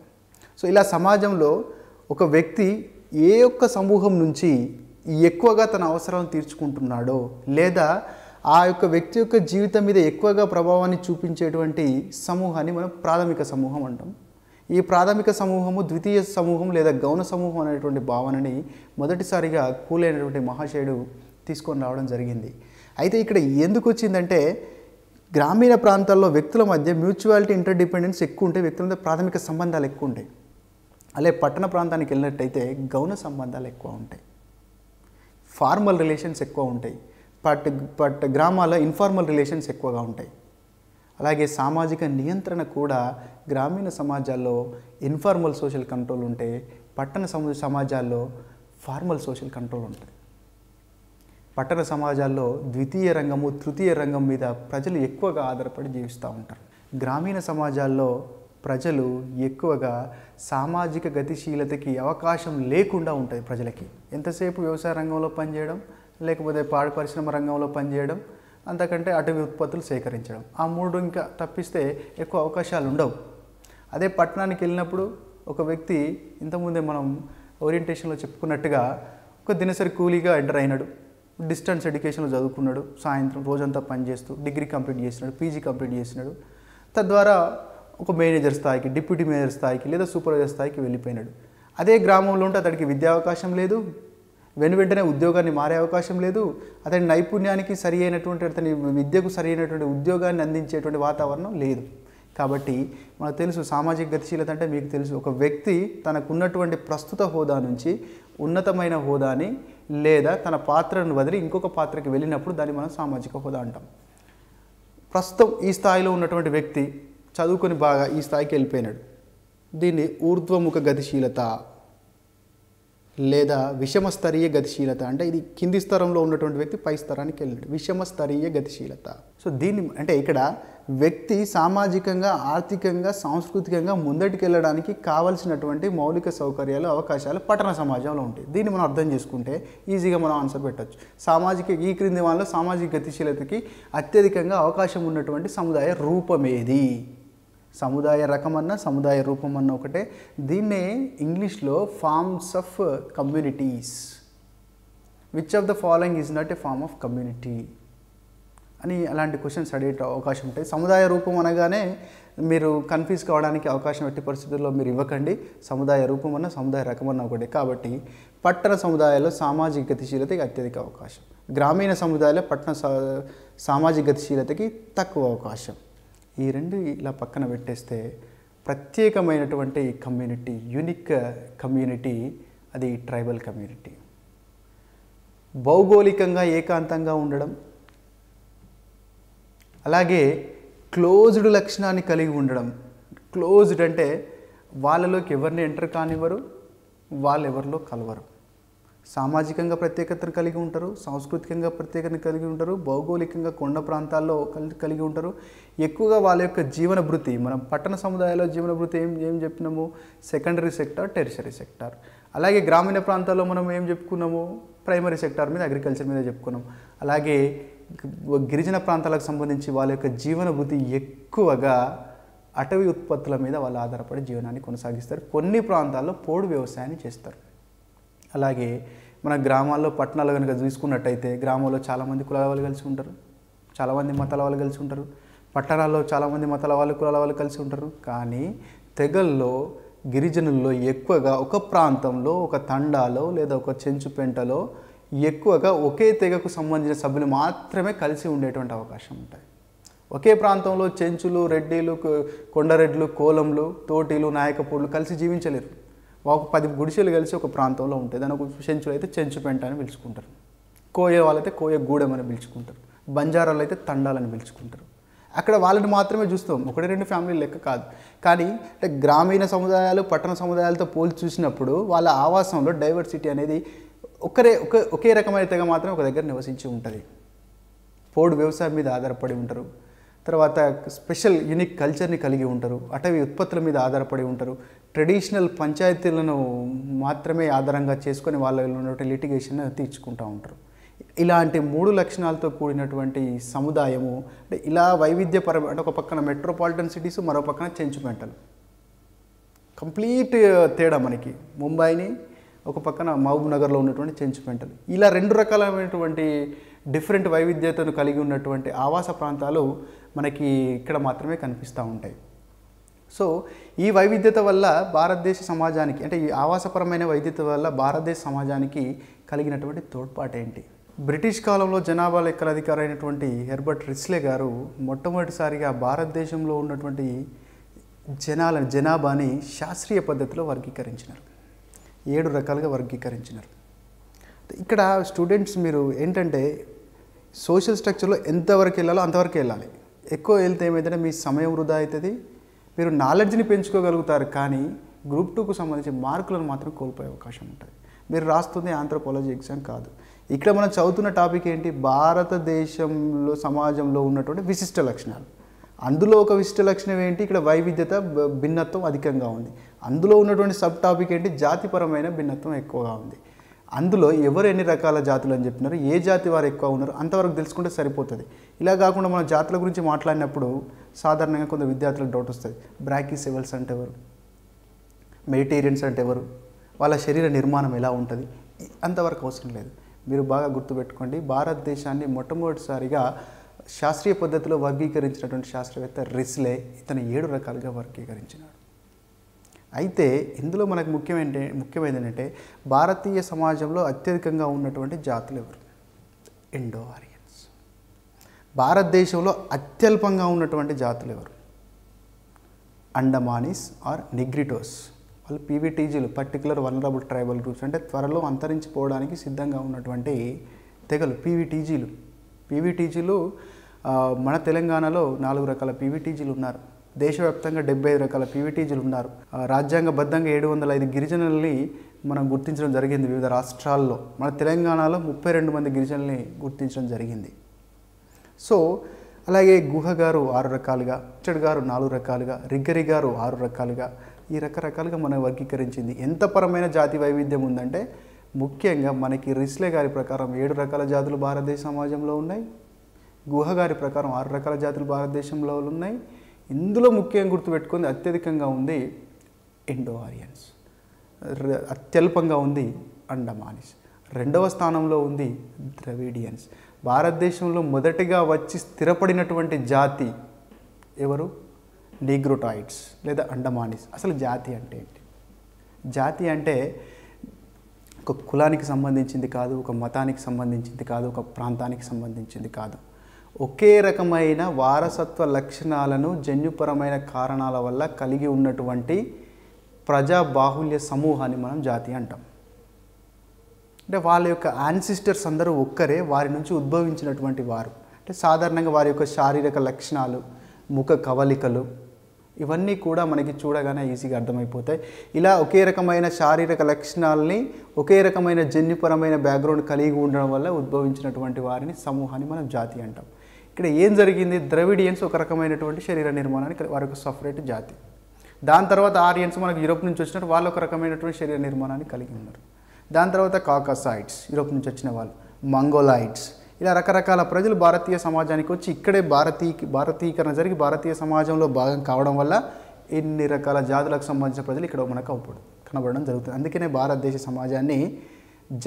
సో ఇలా సమాజంలో ఒక వ్యక్తి ఏ ఒక్క సమూహం నుంచి ఎక్కువగా తన అవసరాలను తీర్చుకుంటున్నాడో లేదా ఆ యొక్క వ్యక్తి యొక్క జీవితం మీద ఎక్కువగా ప్రభావాన్ని చూపించేటువంటి సమూహాన్ని మనం ప్రాథమిక సమూహం అంటాం ఈ ప్రాథమిక సమూహము ద్వితీయ సమూహం లేదా గౌణ సమూహం అనేటువంటి భావనని మొదటిసారిగా కూలైనటువంటి మహాశయుడు తీసుకొని రావడం జరిగింది అయితే ఇక్కడ ఎందుకు వచ్చిందంటే గ్రామీణ ప్రాంతాల్లో వ్యక్తుల మధ్య మ్యూచువాలిటీ ఇంటర్డిపెండెన్స్ ఎక్కువ ఉంటే వ్యక్తుల మధ్య ప్రాథమిక సంబంధాలు ఎక్కువ ఉంటాయి అలాగే పట్టణ ప్రాంతానికి వెళ్ళినట్టయితే గౌణ సంబంధాలు ఎక్కువ ఉంటాయి ఫార్మల్ రిలేషన్స్ ఎక్కువ ఉంటాయి పట్ పట్ గ్రామాల్లో ఇన్ఫార్మల్ రిలేషన్స్ ఎక్కువగా ఉంటాయి అలాగే సామాజిక నియంత్రణ కూడా గ్రామీణ సమాజాల్లో ఇన్ఫార్మల్ సోషల్ కంట్రోల్ ఉంటే పట్టణ సమాజాల్లో ఫార్మల్ సోషల్ కంట్రోల్ ఉంటుంది పట్టణ సమాజాల్లో ద్వితీయ రంగము తృతీయ రంగం మీద ప్రజలు ఎక్కువగా ఆధారపడి జీవిస్తూ ఉంటారు గ్రామీణ సమాజాల్లో ప్రజలు ఎక్కువగా సామాజిక గతిశీలతకి అవకాశం లేకుండా ఉంటుంది ప్రజలకి ఎంతసేపు వ్యవసాయ రంగంలో పనిచేయడం లేకపోతే పాడి పరిశ్రమ రంగంలో పనిచేయడం అంతకంటే అటవీ ఉత్పత్తులు సేకరించడం ఆ మూడు ఇంకా తప్పిస్తే ఎక్కువ అవకాశాలు ఉండవు అదే పట్టణానికి వెళ్ళినప్పుడు ఒక వ్యక్తి ఇంతకుముందే మనం ఓరియంటేషన్లో చెప్పుకున్నట్టుగా ఒక దినసరి కూలీగా ఎంటర్ అయినాడు డిస్టెన్స్ ఎడ్యుకేషన్లో చదువుకున్నాడు సాయంత్రం రోజంతా పనిచేస్తూ డిగ్రీ కంప్లీట్ చేసినాడు పీజీ కంప్లీట్ చేసినాడు తద్వారా ఒక మేనేజర్ స్థాయికి డిప్యూటీ మేనేజర్ స్థాయికి లేదా సూపర్వైజర్ స్థాయికి వెళ్ళిపోయినాడు అదే గ్రామంలో ఉంటే అతడికి విద్యా అవకాశం లేదు వెను వెంటనే ఉద్యోగాన్ని మారే అవకాశం లేదు అతని నైపుణ్యానికి సరి అయినటువంటి అతని విద్యకు సరి అయినటువంటి ఉద్యోగాన్ని అందించేటువంటి వాతావరణం లేదు కాబట్టి మనకు తెలుసు సామాజిక గతిశీలత అంటే మీకు తెలుసు ఒక వ్యక్తి తనకున్నటువంటి ప్రస్తుత హోదా నుంచి ఉన్నతమైన హోదాని లేదా తన పాత్రను వదిలి ఇంకొక పాత్రకి వెళ్ళినప్పుడు దాన్ని మనం సామాజిక హోదా అంటాం ప్రస్తుతం ఈ స్థాయిలో ఉన్నటువంటి వ్యక్తి చదువుకొని బాగా ఈ స్థాయికి వెళ్ళిపోయినాడు దీన్ని ఊర్ధ్వముఖ గతిశీలత లేదా విషమస్తరీయ గతిశీలత అంటే ఇది కింది స్థరంలో ఉన్నటువంటి వ్యక్తి పై స్థరానికి వెళ్ళాడు విషమస్తరీయ గతిశీలత సో దీన్ని అంటే ఇక్కడ వ్యక్తి సామాజికంగా ఆర్థికంగా సాంస్కృతికంగా ముందటికి వెళ్ళడానికి కావలసినటువంటి మౌలిక సౌకర్యాలు అవకాశాలు పట్టణ సమాజంలో ఉంటాయి దీన్ని మనం అర్థం చేసుకుంటే ఈజీగా మనం ఆన్సర్ పెట్టవచ్చు సామాజిక ఈ క్రింది వాళ్ళ సామాజిక గతిశీలతకి అత్యధికంగా అవకాశం ఉన్నటువంటి సముదాయ రూపమేది సముదాయ రకం అన్న సముదాయ రూపం అన్న ఒకటే దీన్నే ఇంగ్లీష్లో forms of communities which of the following is not a form of community అని అలాంటి క్వశ్చన్స్ అడిగే అవకాశం ఉంటాయి సముదాయ రూపం అనగానే మీరు కన్ఫ్యూజ్ కావడానికి అవకాశం ఎట్టి పరిస్థితుల్లో మీరు ఇవ్వకండి సముదాయ రూపం అన్న సముదాయ రకం అన్న ఒకటి కాబట్టి పట్టణ సముదాయాల్లో సామాజిక గతిశీలతకి అత్యధిక అవకాశం గ్రామీణ సముదాయాల్లో పట్టణ సామాజిక గతిశీలతకి తక్కువ అవకాశం ఈ రెండు ఇలా పక్కన పెట్టేస్తే ప్రత్యేకమైనటువంటి కమ్యూనిటీ యూనిక్ కమ్యూనిటీ అది ట్రైబల్ కమ్యూనిటీ భౌగోళికంగా ఏకాంతంగా ఉండడం అలాగే క్లోజ్డ్ లక్షణాన్ని కలిగి ఉండడం క్లోజ్డ్ అంటే వాళ్ళలోకి ఎవరిని ఎంటర్ కానివ్వరు వాళ్ళు ఎవరిలో కలవరు సామాజికంగా ప్రత్యేకతను కలిగి ఉంటారు సాంస్కృతికంగా ప్రత్యేకతను కలిగి ఉంటారు భౌగోళికంగా కొండ ప్రాంతాల్లో కలిగి ఉంటారు ఎక్కువగా వాళ్ళ యొక్క జీవన వృత్తి మనం పట్టణ సముదాయాల్లో జీవన వృత్తి ఏం ఏం చెప్పినాము సెకండరీ సెక్టార్ టెరిషరీ సెక్టార్ అలాగే గ్రామీణ ప్రాంతాల్లో మనం ఏం చెప్పుకున్నాము ప్రైమరీ సెక్టార్ మీద అగ్రికల్చర్ మీద చెప్పుకున్నాం అలాగే గిరిజన ప్రాంతాలకు సంబంధించి వాళ్ళ యొక్క జీవన వృత్తి ఎక్కువగా అటవీ ఉత్పత్తుల మీద వాళ్ళు ఆధారపడి జీవనాన్ని కొనసాగిస్తారు కొన్ని ప్రాంతాల్లో పోడు వ్యవసాయాన్ని చేస్తారు అలాగే మన గ్రామాల్లో పట్టణాలు కనుక చూసుకున్నట్టయితే గ్రామాల్లో చాలామంది కులాల వాళ్ళు కలిసి ఉంటారు చాలామంది మతాల వాళ్ళు కలిసి ఉంటారు పట్టణాల్లో చాలామంది మతాల వాళ్ళు కులాల వాళ్ళు కలిసి ఉంటారు కానీ తెగల్లో గిరిజనుల్లో ఎక్కువగా ఒక ప్రాంతంలో ఒక తండాలో లేదా ఒక చెంచు పెంటలో ఎక్కువగా ఒకే తెగకు సంబంధించిన సభ్యులు మాత్రమే కలిసి ఉండేటువంటి అవకాశం ఉంటాయి ఒకే ప్రాంతంలో చెంచులు రెడ్డిలు కొండరెడ్లు కోలంలు తోటీలు నాయకపోళ్ళు కలిసి జీవించలేరు ఒక పది గుడిసెలు కలిసి ఒక ప్రాంతంలో ఉంటాయి దాని ఒక చెంచులు అయితే చెంచుపెంట అని పిలుచుకుంటారు కోయ వాళ్ళైతే కోయ గూడెం అని పిలుచుకుంటారు బంజారాలు అయితే తండాలని పిలుచుకుంటారు అక్కడ వాళ్ళని మాత్రమే చూస్తాం ఒకటి రెండు ఫ్యామిలీ లెక్క కాదు కానీ అంటే గ్రామీణ సముదాయాలు పట్టణ సముదాయాలతో పోల్చి చూసినప్పుడు వాళ్ళ ఆవాసంలో డైవర్సిటీ అనేది ఒకరే ఒకే ఒకే రకమైన తెగ మాత్రం ఒక దగ్గర నివసించి ఉంటుంది పోడు వ్యవసాయం మీద ఆధారపడి ఉంటారు తర్వాత స్పెషల్ యునిక్ కల్చర్ని కలిగి ఉంటారు అటవీ ఉత్పత్తుల మీద ఆధారపడి ఉంటారు ట్రెడిషనల్ పంచాయతీలను మాత్రమే ఆధారంగా చేసుకొని వాళ్ళు ఉన్నటువంటి లిటిగేషన్ తీర్చుకుంటూ ఉంటారు ఇలాంటి మూడు లక్షణాలతో కూడినటువంటి సముదాయము అంటే ఇలా వైవిధ్యపర అంటే ఒక పక్కన మెట్రోపాలిటన్ సిటీస్ మరో పక్కన చెంచుపెంటలు కంప్లీట్ తేడా మనకి ముంబైని ఒక పక్కన మహబూబ్ నగర్లో ఉన్నటువంటి చెంచుపెంటలు ఇలా రెండు రకాలైనటువంటి డిఫరెంట్ వైవిధ్యతను కలిగి ఉన్నటువంటి ఆవాస ప్రాంతాలు మనకి ఇక్కడ మాత్రమే కనిపిస్తూ ఉంటాయి సో ఈ వైవిధ్యత వల్ల భారతదేశ సమాజానికి అంటే ఈ ఆవాసపరమైన వైవిధ్యత వల్ల భారతదేశ సమాజానికి కలిగినటువంటి తోడ్పాటు ఏంటి బ్రిటిష్ కాలంలో జనాభా లెక్కల అధికారి అయినటువంటి హెర్బర్ట్ రిస్లే గారు మొట్టమొదటిసారిగా భారతదేశంలో ఉన్నటువంటి జనాల జనాభాని శాస్త్రీయ పద్ధతిలో వర్గీకరించినారు ఏడు రకాలుగా వర్గీకరించినారు ఇక్కడ స్టూడెంట్స్ మీరు ఏంటంటే సోషల్ స్ట్రక్చర్లో ఎంతవరకు వెళ్ళాలో అంతవరకు వెళ్ళాలి ఎక్కువ వెళ్తే ఏమైతే మీ సమయం వృధా అవుతుంది మీరు నాలెడ్జ్ని పెంచుకోగలుగుతారు కానీ గ్రూప్ టూకు సంబంధించి మార్కులను మాత్రం కోల్పోయే అవకాశం ఉంటుంది మీరు రాస్తుంది ఆంథ్రోపాలజీ ఎగ్జామ్ కాదు ఇక్కడ మనం చదువుతున్న టాపిక్ ఏంటి భారతదేశంలో సమాజంలో ఉన్నటువంటి విశిష్ట లక్షణాలు అందులో ఒక విశిష్ట లక్షణం ఏంటి ఇక్కడ వైవిధ్యత భిన్నత్వం అధికంగా ఉంది అందులో ఉన్నటువంటి సబ్ టాపిక్ ఏంటి జాతిపరమైన భిన్నత్వం ఎక్కువగా ఉంది అందులో ఎవరు ఎన్ని రకాల జాతులు అని చెప్పినారు ఏ జాతి వారు ఎక్కువ ఉన్నారు అంతవరకు తెలుసుకుంటే సరిపోతుంది ఇలా కాకుండా మన జాతుల గురించి మాట్లాడినప్పుడు సాధారణంగా కొంత విద్యార్థులకు డౌట్ వస్తుంది సెవెల్స్ అంటే ఎవరు మెడిటేరియన్స్ అంటే ఎవరు వాళ్ళ శరీర నిర్మాణం ఎలా ఉంటుంది అంతవరకు అవసరం లేదు మీరు బాగా గుర్తుపెట్టుకోండి భారతదేశాన్ని మొట్టమొదటిసారిగా శాస్త్రీయ పద్ధతిలో వర్గీకరించినటువంటి శాస్త్రవేత్త రిస్లే ఇతను ఏడు రకాలుగా వర్గీకరించినాడు అయితే ఇందులో మనకు ముఖ్యమైన ముఖ్యమైనది ఏంటంటే భారతీయ సమాజంలో అత్యధికంగా ఉన్నటువంటి జాతులు ఎవరు ఇండో ఆరియన్స్ భారతదేశంలో అత్యల్పంగా ఉన్నటువంటి జాతులు ఎవరు అండమానీస్ ఆర్ నిగ్రిటోస్ వాళ్ళు పీవీటీజీలు పర్టికులర్ వనరబుల్ ట్రైబల్ గ్రూప్స్ అంటే త్వరలో అంతరించిపోవడానికి సిద్ధంగా ఉన్నటువంటి తెగలు పీవీటీజీలు పీవీటీజీలు మన తెలంగాణలో నాలుగు రకాల పీవీటీజీలు ఉన్నారు దేశవ్యాప్తంగా డెబ్బై ఐదు రకాల పీవీటీజీలు ఉన్నారు రాజ్యాంగబద్ధంగా ఏడు వందల ఐదు గిరిజనుల్ని మనం గుర్తించడం జరిగింది వివిధ రాష్ట్రాల్లో మన తెలంగాణలో ముప్పై రెండు మంది గిరిజనుల్ని గుర్తించడం జరిగింది సో అలాగే గుహ గారు ఆరు రకాలుగా ఇచ్చడి గారు నాలుగు రకాలుగా రిగ్గరి గారు ఆరు రకాలుగా ఈ రకరకాలుగా మనం వర్గీకరించింది ఎంత పరమైన జాతి వైవిధ్యం ఉందంటే ముఖ్యంగా మనకి రిస్లే గారి ప్రకారం ఏడు రకాల జాతులు భారతదేశ సమాజంలో ఉన్నాయి గుహ గారి ప్రకారం ఆరు రకాల జాతులు భారతదేశంలో ఉన్నాయి ఇందులో ముఖ్యంగా గుర్తుపెట్టుకుంది అత్యధికంగా ఉంది ఇండో ఆరియన్స్ అత్యల్పంగా ఉంది అండమానిస్ రెండవ స్థానంలో ఉంది ద్రవిడియన్స్ భారతదేశంలో మొదటిగా వచ్చి స్థిరపడినటువంటి జాతి ఎవరు నీగ్రోటాయిడ్స్ లేదా అండమానిస్ అసలు జాతి అంటే ఏంటి జాతి అంటే ఒక కులానికి సంబంధించింది కాదు ఒక మతానికి సంబంధించింది కాదు ఒక ప్రాంతానికి సంబంధించింది కాదు ఒకే రకమైన వారసత్వ లక్షణాలను జన్యుపరమైన కారణాల వల్ల కలిగి ఉన్నటువంటి ప్రజా బాహుల్య సమూహాన్ని మనం జాతి అంటాం అంటే వాళ్ళ యొక్క యాన్సిస్టర్స్ అందరూ ఒక్కరే వారి నుంచి ఉద్భవించినటువంటి వారు అంటే సాధారణంగా వారి యొక్క శారీరక లక్షణాలు ముఖ కవలికలు ఇవన్నీ కూడా మనకి చూడగానే ఈజీగా అర్థమైపోతాయి ఇలా ఒకే రకమైన శారీరక లక్షణాలని ఒకే రకమైన జన్యుపరమైన బ్యాక్గ్రౌండ్ కలిగి ఉండడం వల్ల ఉద్భవించినటువంటి వారిని సమూహాన్ని మనం జాతి అంటాం ఇక్కడ ఏం జరిగింది ద్రవిడియన్స్ ఒక రకమైనటువంటి శరీర నిర్మాణానికి వారి యొక్క సఫరేట్ జాతి దాని తర్వాత ఆరియన్స్ మనకు యూరోప్ నుంచి వచ్చినారు వాళ్ళు ఒక రకమైనటువంటి శరీర నిర్మాణాన్ని కలిగి ఉన్నారు దాని తర్వాత కాకసాయిడ్స్ యూరోప్ నుంచి వచ్చిన వాళ్ళు మంగోలాయిడ్స్ ఇలా రకరకాల ప్రజలు భారతీయ సమాజానికి వచ్చి ఇక్కడే భారతీ భారతీకరణ జరిగి భారతీయ సమాజంలో భాగం కావడం వల్ల ఎన్ని రకాల జాతులకు సంబంధించిన ప్రజలు ఇక్కడ మనకు అవుపడు కనబడడం జరుగుతుంది అందుకనే భారతదేశ సమాజాన్ని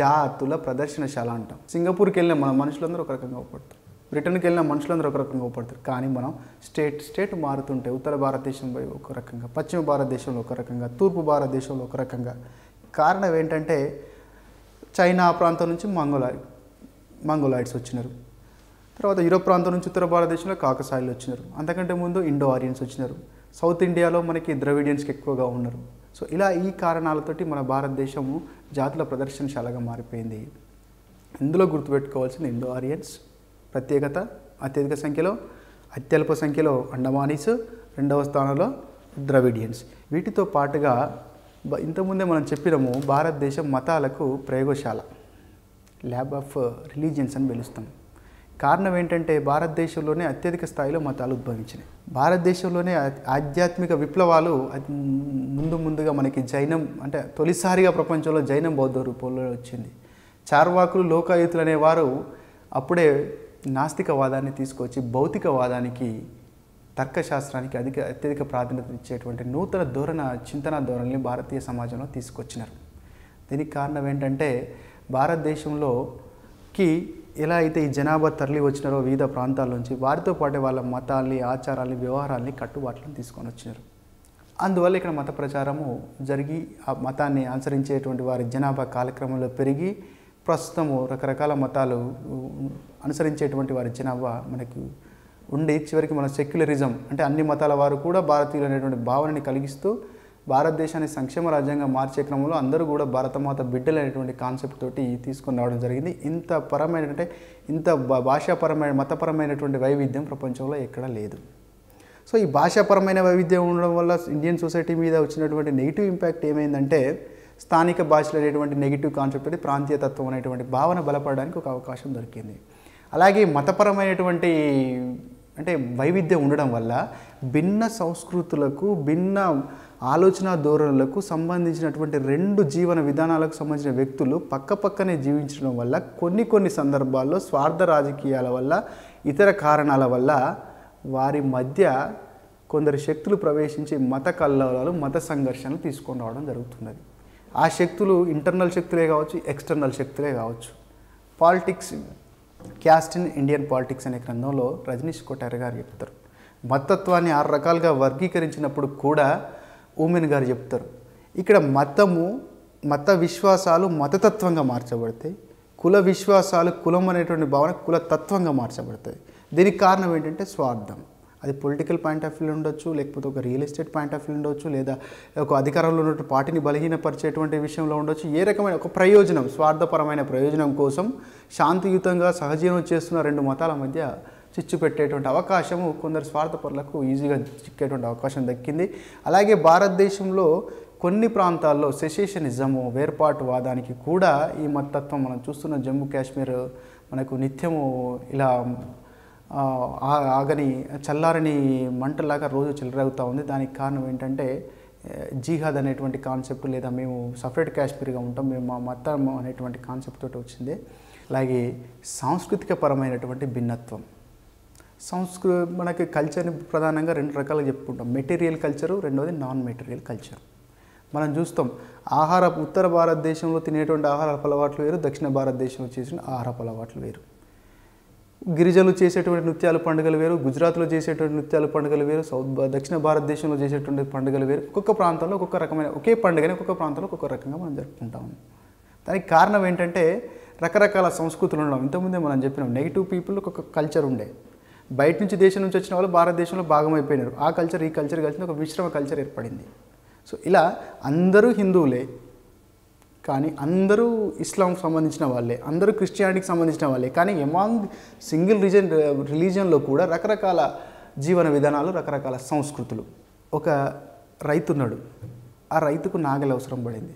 జాతుల ప్రదర్శనశాల అంటాం సింగపూర్కి వెళ్ళిన మన మనుషులందరూ ఒక రకంగా అవుపడతారు బ్రిటన్కి వెళ్ళిన మనుషులందరూ ఒక రకంగా ఉపడతారు కానీ మనం స్టేట్ స్టేట్ మారుతుంటే ఉత్తర భారతదేశం ఒక రకంగా పశ్చిమ భారతదేశంలో ఒక రకంగా తూర్పు భారతదేశంలో ఒక రకంగా కారణం ఏంటంటే చైనా ప్రాంతం నుంచి మంగోలా మంగోలాయిడ్స్ వచ్చినారు తర్వాత యూరోప్ ప్రాంతం నుంచి ఉత్తర భారతదేశంలో కాకసాయిలు వచ్చినారు అంతకంటే ముందు ఇండో ఆరియన్స్ వచ్చినారు సౌత్ ఇండియాలో మనకి ద్రవిడియన్స్కి ఎక్కువగా ఉన్నారు సో ఇలా ఈ కారణాలతోటి మన భారతదేశము జాతుల ప్రదర్శనశాలగా మారిపోయింది ఇందులో గుర్తుపెట్టుకోవాల్సింది ఇండో ఆరియన్స్ ప్రత్యేకత అత్యధిక సంఖ్యలో అత్యల్ప సంఖ్యలో అండమానీస్ రెండవ స్థానంలో ద్రవిడియన్స్ వీటితో పాటుగా ఇంతకుముందే మనం చెప్పినాము భారతదేశం మతాలకు ప్రయోగశాల ల్యాబ్ ఆఫ్ రిలీజియన్స్ అని పిలుస్తాం కారణం ఏంటంటే భారతదేశంలోనే అత్యధిక స్థాయిలో మతాలు ఉద్భవించినాయి భారతదేశంలోనే ఆధ్యాత్మిక విప్లవాలు ముందు ముందుగా మనకి జైనం అంటే తొలిసారిగా ప్రపంచంలో జైనం బౌద్ధ రూపంలో వచ్చింది చార్వాకులు లోకాయుతులు అనేవారు అప్పుడే నాస్తికవాదాన్ని తీసుకొచ్చి భౌతికవాదానికి తర్కశాస్త్రానికి అధిక అత్యధిక ప్రాధాన్యత ఇచ్చేటువంటి నూతన ధోరణ చింతన ధోరణిని భారతీయ సమాజంలో తీసుకొచ్చినారు దీనికి కారణం ఏంటంటే భారతదేశంలోకి ఎలా అయితే ఈ జనాభా తరలి వచ్చినారో వివిధ ప్రాంతాల నుంచి వారితో పాటు వాళ్ళ మతాల్ని ఆచారాల్ని వ్యవహారాల్ని కట్టుబాట్లను తీసుకొని వచ్చినారు అందువల్ల ఇక్కడ మత ప్రచారము జరిగి ఆ మతాన్ని అనుసరించేటువంటి వారి జనాభా కాలక్రమంలో పెరిగి ప్రస్తుతము రకరకాల మతాలు అనుసరించేటువంటి వారి జనాభా మనకి ఉండి చివరికి మన సెక్యులరిజం అంటే అన్ని మతాల వారు కూడా భారతీయులు అనేటువంటి భావనని కలిగిస్తూ భారతదేశాన్ని సంక్షేమ రాజ్యంగా మార్చే క్రమంలో అందరూ కూడా భారతమాత బిడ్డలు అనేటువంటి కాన్సెప్ట్ తోటి తీసుకొని రావడం జరిగింది ఇంత పరమైన అంటే ఇంత భాషాపరమైన మతపరమైనటువంటి వైవిధ్యం ప్రపంచంలో ఎక్కడా లేదు సో ఈ భాషాపరమైన వైవిధ్యం ఉండడం వల్ల ఇండియన్ సొసైటీ మీద వచ్చినటువంటి నెగిటివ్ ఇంపాక్ట్ ఏమైందంటే స్థానిక భాషలో అనేటువంటి నెగిటివ్ కాన్సెప్ట్ అది ప్రాంతీయతత్వం అనేటువంటి భావన బలపడడానికి ఒక అవకాశం దొరికింది అలాగే మతపరమైనటువంటి అంటే వైవిధ్యం ఉండడం వల్ల భిన్న సంస్కృతులకు భిన్న ఆలోచన ధోరణులకు సంబంధించినటువంటి రెండు జీవన విధానాలకు సంబంధించిన వ్యక్తులు పక్కపక్కనే జీవించడం వల్ల కొన్ని కొన్ని సందర్భాల్లో స్వార్థ రాజకీయాల వల్ల ఇతర కారణాల వల్ల వారి మధ్య కొందరు శక్తులు ప్రవేశించి మత కల్లోలాలు మత సంఘర్షణలు తీసుకొని రావడం జరుగుతున్నది ఆ శక్తులు ఇంటర్నల్ శక్తులే కావచ్చు ఎక్స్టర్నల్ శక్తులే కావచ్చు politics caste in Indian politics అనే గ్రంథంలో రజనీష్ కొటారి గారు చెప్తారు మతత్వాన్ని ఆరు రకాలుగా వర్గీకరించినప్పుడు కూడా ఉమెన్ గారు చెప్తారు ఇక్కడ మతము మత విశ్వాసాలు మతతత్వంగా మార్చబడతాయి కుల విశ్వాసాలు కులం అనేటువంటి భావన కులతత్వంగా మార్చబడతాయి దీనికి కారణం ఏంటంటే స్వార్థం అది పొలిటికల్ పాయింట్ ఆఫ్ వ్యూ ఉండొచ్చు లేకపోతే ఒక real estate point of view ఉండొచ్చు లేదా ఒక అధికారంలో ఉన్న పార్టీని బలహీనపరిచేటువంటి విషయంలో ఉండొచ్చు ఏ రకమైన ఒక ప్రయోజనం స్వార్థపరమైన ప్రయోజనం కోసం శాంతియుతంగా సహజీవనం చేస్తున్న రెండు మతాల మధ్య చిచ్చు పెట్టేటువంటి అవకాశము కొందరు స్వార్థపరులకు ఈజీగా చిక్కేటువంటి అవకాశం దక్కింది అలాగే భారతదేశంలో కొన్ని ప్రాంతాల్లో సెసేషనిజము వేర్పాటువాదానికి కూడా ఈ మతత్వం మనం చూస్తున్న జమ్మూ కాశ్మీర్ మనకు నిత్యము ఇలా ఆగని చల్లారని మంటలాగా రోజు చెలరేగుతూ ఉంది దానికి కారణం ఏంటంటే జీహాద్ అనేటువంటి కాన్సెప్ట్ లేదా మేము సపరేట్ కాశ్మీర్గా ఉంటాం మేము మా మతం అనేటువంటి కాన్సెప్ట్ తోటి వచ్చింది అలాగే సాంస్కృతిక పరమైనటువంటి భిన్నత్వం సంస్కృ మనకి కల్చర్ని ప్రధానంగా రెండు రకాలుగా చెప్పుకుంటాం మెటీరియల్ కల్చరు రెండవది నాన్ మెటీరియల్ కల్చర్ మనం చూస్తాం ఆహార ఉత్తర భారతదేశంలో తినేటువంటి ఆహార అలవాట్లు వేరు దక్షిణ భారతదేశంలో చేసిన ఆహార అలవాట్లు వేరు గిరిజనులు చేసేటువంటి నృత్యాలు పండుగలు వేరు గుజరాత్లో చేసేటువంటి నృత్యాలు పండుగలు వేరు సౌత్ దక్షిణ భారతదేశంలో చేసేటువంటి పండుగలు వేరు ఒక్కొక్క ప్రాంతంలో ఒక్కొక్క రకమైన ఒకే పండుగని ఒక్కొక్క ప్రాంతంలో ఒక్కొక్క రకంగా మనం జరుపుకుంటాము దానికి కారణం ఏంటంటే రకరకాల సంస్కృతులు ఉండడం ఇంతకుముందే మనం చెప్పినాం నెగిటివ్ పీపుల్ ఒక కల్చర్ ఉండే బయట నుంచి దేశం నుంచి వచ్చిన వాళ్ళు భారతదేశంలో భాగమైపోయినారు ఆ కల్చర్ ఈ కల్చర్ కలిసి ఒక మిశ్రమ కల్చర్ ఏర్పడింది సో ఇలా అందరూ హిందువులే కానీ అందరూ ఇస్లాం సంబంధించిన వాళ్ళే అందరూ క్రిస్టియానిటీకి సంబంధించిన వాళ్ళే కానీ ఎమాంగ్ సింగిల్ రిజన్ రిలీజన్లో కూడా రకరకాల జీవన విధానాలు రకరకాల సంస్కృతులు ఒక రైతున్నాడు ఆ రైతుకు నాగలి అవసరం పడింది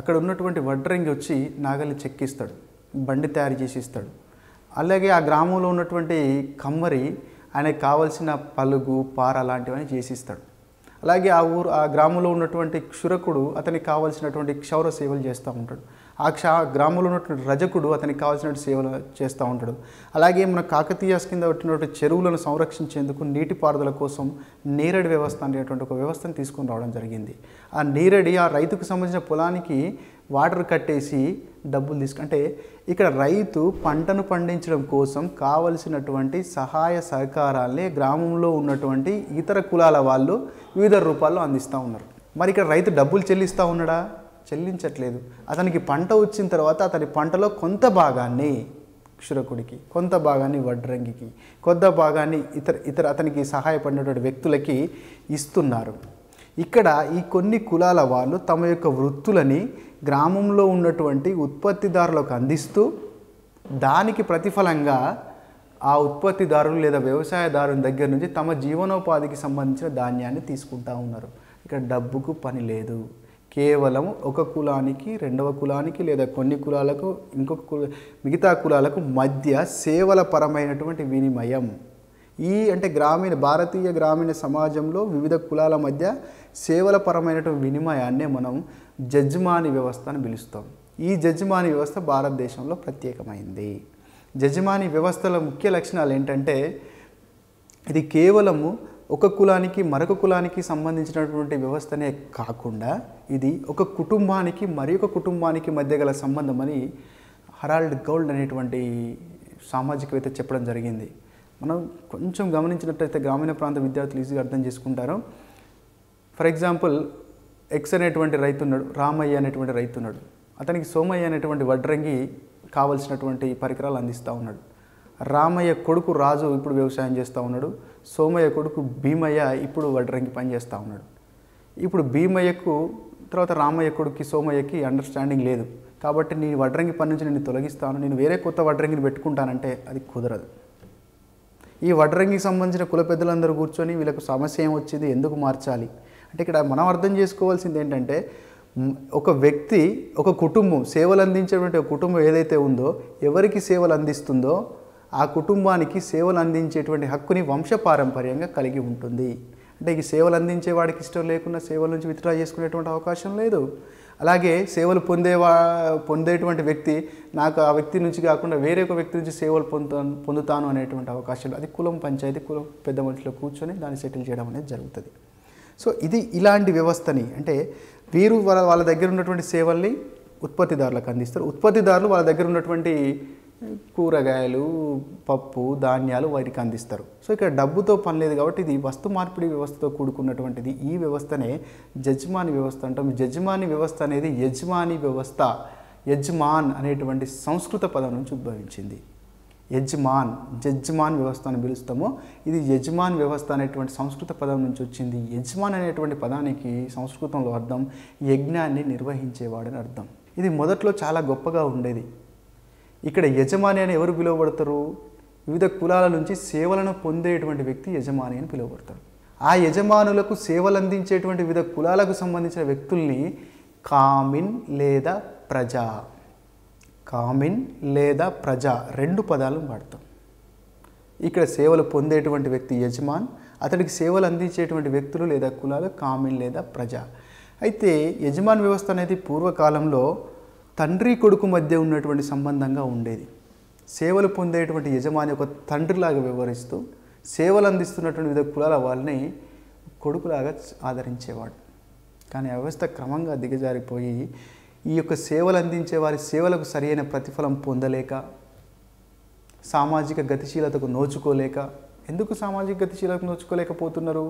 అక్కడ ఉన్నటువంటి వడ్రంగి వచ్చి నాగలి చెక్కిస్తాడు బండి తయారు చేసి ఇస్తాడు అలాగే ఆ గ్రామంలో ఉన్నటువంటి కమ్మరి ఆయనకు కావలసిన పలుగు పార అలాంటివన్నీ ఇస్తాడు అలాగే ఆ ఊరు ఆ గ్రామంలో ఉన్నటువంటి క్షురకుడు అతనికి కావాల్సినటువంటి క్షౌర సేవలు చేస్తూ ఉంటాడు ఆ క్ష గ్రామంలో ఉన్నటువంటి రజకుడు అతనికి కావాల్సిన సేవలు చేస్తూ ఉంటాడు అలాగే మన కాకతీయ కింద పెట్టినటువంటి చెరువులను సంరక్షించేందుకు నీటిపారుదల కోసం నీరడి వ్యవస్థ అనేటువంటి ఒక వ్యవస్థను తీసుకుని రావడం జరిగింది ఆ నీరడి ఆ రైతుకు సంబంధించిన పొలానికి వాటర్ కట్టేసి డబ్బులు తీసుకు అంటే ఇక్కడ రైతు పంటను పండించడం కోసం కావలసినటువంటి సహాయ సహకారాలని గ్రామంలో ఉన్నటువంటి ఇతర కులాల వాళ్ళు వివిధ రూపాల్లో అందిస్తూ ఉన్నారు మరి ఇక్కడ రైతు డబ్బులు చెల్లిస్తూ ఉన్నాడా చెల్లించట్లేదు అతనికి పంట వచ్చిన తర్వాత అతని పంటలో కొంత భాగాన్ని క్షురకుడికి కొంత భాగాన్ని వడ్రంగికి కొంత భాగాన్ని ఇతర ఇతర అతనికి సహాయపడినటువంటి వ్యక్తులకి ఇస్తున్నారు ఇక్కడ ఈ కొన్ని కులాల వాళ్ళు తమ యొక్క వృత్తులని గ్రామంలో ఉన్నటువంటి ఉత్పత్తిదారులకు అందిస్తూ దానికి ప్రతిఫలంగా ఆ ఉత్పత్తిదారులు లేదా వ్యవసాయదారుని దగ్గర నుంచి తమ జీవనోపాధికి సంబంధించిన ధాన్యాన్ని తీసుకుంటా ఉన్నారు ఇక్కడ డబ్బుకు పని లేదు కేవలం ఒక కులానికి రెండవ కులానికి లేదా కొన్ని కులాలకు ఇంకొక కుల మిగతా కులాలకు మధ్య సేవల పరమైనటువంటి వినిమయం ఈ అంటే గ్రామీణ భారతీయ గ్రామీణ సమాజంలో వివిధ కులాల మధ్య సేవల పరమైనటువంటి వినిమయాన్నే మనం జజ్మాని వ్యవస్థను పిలుస్తాం ఈ జజ్మాని వ్యవస్థ భారతదేశంలో ప్రత్యేకమైంది జజమాని వ్యవస్థల ముఖ్య లక్షణాలు ఏంటంటే ఇది కేవలము ఒక కులానికి మరొక కులానికి సంబంధించినటువంటి వ్యవస్థనే కాకుండా ఇది ఒక కుటుంబానికి మరి ఒక కుటుంబానికి మధ్య గల సంబంధం అని హరాల్డ్ గౌల్డ్ అనేటువంటి సామాజికవేత్త చెప్పడం జరిగింది మనం కొంచెం గమనించినట్లయితే గ్రామీణ ప్రాంత విద్యార్థులు ఈజీగా అర్థం చేసుకుంటారు ఫర్ ఎగ్జాంపుల్ ఎక్స్ అనేటువంటి రైతు ఉన్నాడు రామయ్య అనేటువంటి రైతు ఉన్నాడు అతనికి సోమయ్య అనేటువంటి వడ్రంగి కావలసినటువంటి పరికరాలు అందిస్తూ ఉన్నాడు రామయ్య కొడుకు రాజు ఇప్పుడు వ్యవసాయం చేస్తూ ఉన్నాడు సోమయ్య కొడుకు భీమయ్య ఇప్పుడు వడ్రంగి పని చేస్తూ ఉన్నాడు ఇప్పుడు భీమయ్యకు తర్వాత రామయ్య కొడుకు సోమయ్యకి అండర్స్టాండింగ్ లేదు కాబట్టి నేను వడ్రంగి పని నుంచి నేను తొలగిస్తాను నేను వేరే కొత్త వడ్రంగిని పెట్టుకుంటానంటే అది కుదరదు ఈ వడ్రంగికి సంబంధించిన కుల పెద్దలందరూ కూర్చొని వీళ్ళకు సమస్య ఏమొచ్చింది ఎందుకు మార్చాలి అంటే ఇక్కడ మనం అర్థం చేసుకోవాల్సింది ఏంటంటే ఒక వ్యక్తి ఒక కుటుంబం సేవలు అందించేటువంటి ఒక కుటుంబం ఏదైతే ఉందో ఎవరికి సేవలు అందిస్తుందో ఆ కుటుంబానికి సేవలు అందించేటువంటి హక్కుని వంశపారంపర్యంగా కలిగి ఉంటుంది అంటే ఈ సేవలు అందించే వాడికి ఇష్టం లేకుండా సేవల నుంచి విత్డ్రా చేసుకునేటువంటి అవకాశం లేదు అలాగే సేవలు పొందేవా పొందేటువంటి వ్యక్తి నాకు ఆ వ్యక్తి నుంచి కాకుండా వేరే ఒక వ్యక్తి నుంచి సేవలు పొందుతాను పొందుతాను అనేటువంటి అవకాశాలు అది కులం పంచాయతీ కులం పెద్ద మనుషులు కూర్చొని దాన్ని సెటిల్ చేయడం అనేది జరుగుతుంది సో ఇది ఇలాంటి వ్యవస్థని అంటే వీరు వాళ్ళ వాళ్ళ దగ్గర ఉన్నటువంటి సేవల్ని ఉత్పత్తిదారులకు అందిస్తారు ఉత్పత్తిదారులు వాళ్ళ దగ్గర ఉన్నటువంటి కూరగాయలు పప్పు ధాన్యాలు వారికి అందిస్తారు సో ఇక్కడ డబ్బుతో పని లేదు కాబట్టి ఇది వస్తు మార్పిడి వ్యవస్థతో కూడుకున్నటువంటిది ఈ వ్యవస్థనే జజమాని వ్యవస్థ అంటాం యజమాని వ్యవస్థ అనేది యజమాని వ్యవస్థ యజమాన్ అనేటువంటి సంస్కృత పదం నుంచి ఉద్భవించింది యజమాన్ జజ్మాన్ వ్యవస్థ అని పిలుస్తాము ఇది యజమాన్ వ్యవస్థ అనేటువంటి సంస్కృత పదం నుంచి వచ్చింది యజమాన్ అనేటువంటి పదానికి సంస్కృతంలో అర్థం యజ్ఞాన్ని నిర్వహించేవాడని అర్థం ఇది మొదట్లో చాలా గొప్పగా ఉండేది ఇక్కడ యజమాని అని ఎవరు పిలువబడతారు వివిధ కులాల నుంచి సేవలను పొందేటువంటి వ్యక్తి యజమాని అని పిలువబడతారు ఆ యజమానులకు సేవలు అందించేటువంటి వివిధ కులాలకు సంబంధించిన వ్యక్తుల్ని కామిన్ లేదా ప్రజా కామిన్ లేదా ప్రజ రెండు పదాలు వాడతాం ఇక్కడ సేవలు పొందేటువంటి వ్యక్తి యజమాన్ అతడికి సేవలు అందించేటువంటి వ్యక్తులు లేదా కులాలు కామిన్ లేదా ప్రజ అయితే యజమాన్ వ్యవస్థ అనేది పూర్వకాలంలో తండ్రి కొడుకు మధ్య ఉన్నటువంటి సంబంధంగా ఉండేది సేవలు పొందేటువంటి యజమాని ఒక తండ్రిలాగా వ్యవహరిస్తూ సేవలు అందిస్తున్నటువంటి వివిధ కులాల వాళ్ళని కొడుకులాగా ఆదరించేవాడు కానీ ఆ వ్యవస్థ క్రమంగా దిగజారిపోయి ఈ యొక్క సేవలు అందించే వారి సేవలకు సరైన ప్రతిఫలం పొందలేక సామాజిక గతిశీలతకు నోచుకోలేక ఎందుకు సామాజిక గతిశీలతకు నోచుకోలేకపోతున్నారు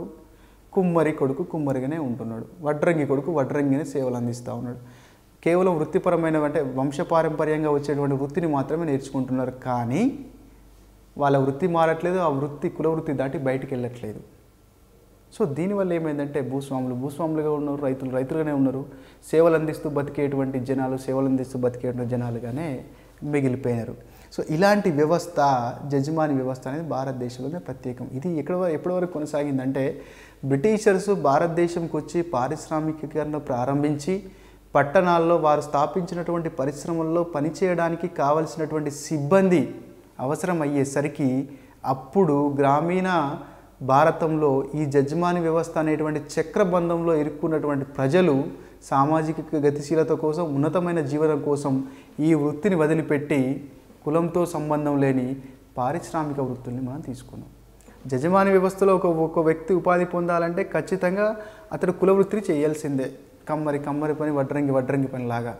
కుమ్మరి కొడుకు కుమ్మరిగానే ఉంటున్నాడు వడ్రంగి కొడుకు వడ్రంగినే సేవలు అందిస్తూ ఉన్నాడు కేవలం వృత్తిపరమైన అంటే వంశపారంపర్యంగా వచ్చేటువంటి వృత్తిని మాత్రమే నేర్చుకుంటున్నారు కానీ వాళ్ళ వృత్తి మారట్లేదు ఆ వృత్తి కుల వృత్తి దాటి బయటికి వెళ్ళట్లేదు సో దీనివల్ల ఏమైందంటే భూస్వాములు భూస్వాములుగా ఉన్నారు రైతులు రైతులుగానే ఉన్నారు సేవలు అందిస్తూ బతికేటువంటి జనాలు సేవలు అందిస్తూ బతికేటువంటి జనాలుగానే మిగిలిపోయారు సో ఇలాంటి వ్యవస్థ జజమాని వ్యవస్థ అనేది భారతదేశంలోనే ప్రత్యేకం ఇది ఎక్కడ ఎప్పటి వరకు కొనసాగిందంటే బ్రిటిషర్స్ భారతదేశంకి వచ్చి పారిశ్రామికీకరణ ప్రారంభించి పట్టణాల్లో వారు స్థాపించినటువంటి పరిశ్రమల్లో పనిచేయడానికి కావలసినటువంటి సిబ్బంది అవసరం అయ్యేసరికి అప్పుడు గ్రామీణ భారతంలో ఈ జజ్మాని వ్యవస్థ అనేటువంటి చక్రబంధంలో ఇరుక్కున్నటువంటి ప్రజలు సామాజిక గతిశీలత కోసం ఉన్నతమైన జీవనం కోసం ఈ వృత్తిని వదిలిపెట్టి కులంతో సంబంధం లేని పారిశ్రామిక వృత్తుల్ని మనం తీసుకున్నాం జజమాని వ్యవస్థలో ఒక ఒక వ్యక్తి ఉపాధి పొందాలంటే ఖచ్చితంగా అతడు కుల వృత్తిని చేయాల్సిందే కమ్మరి కమ్మరి పని వడ్రంగి వడ్రంగి పనిలాగా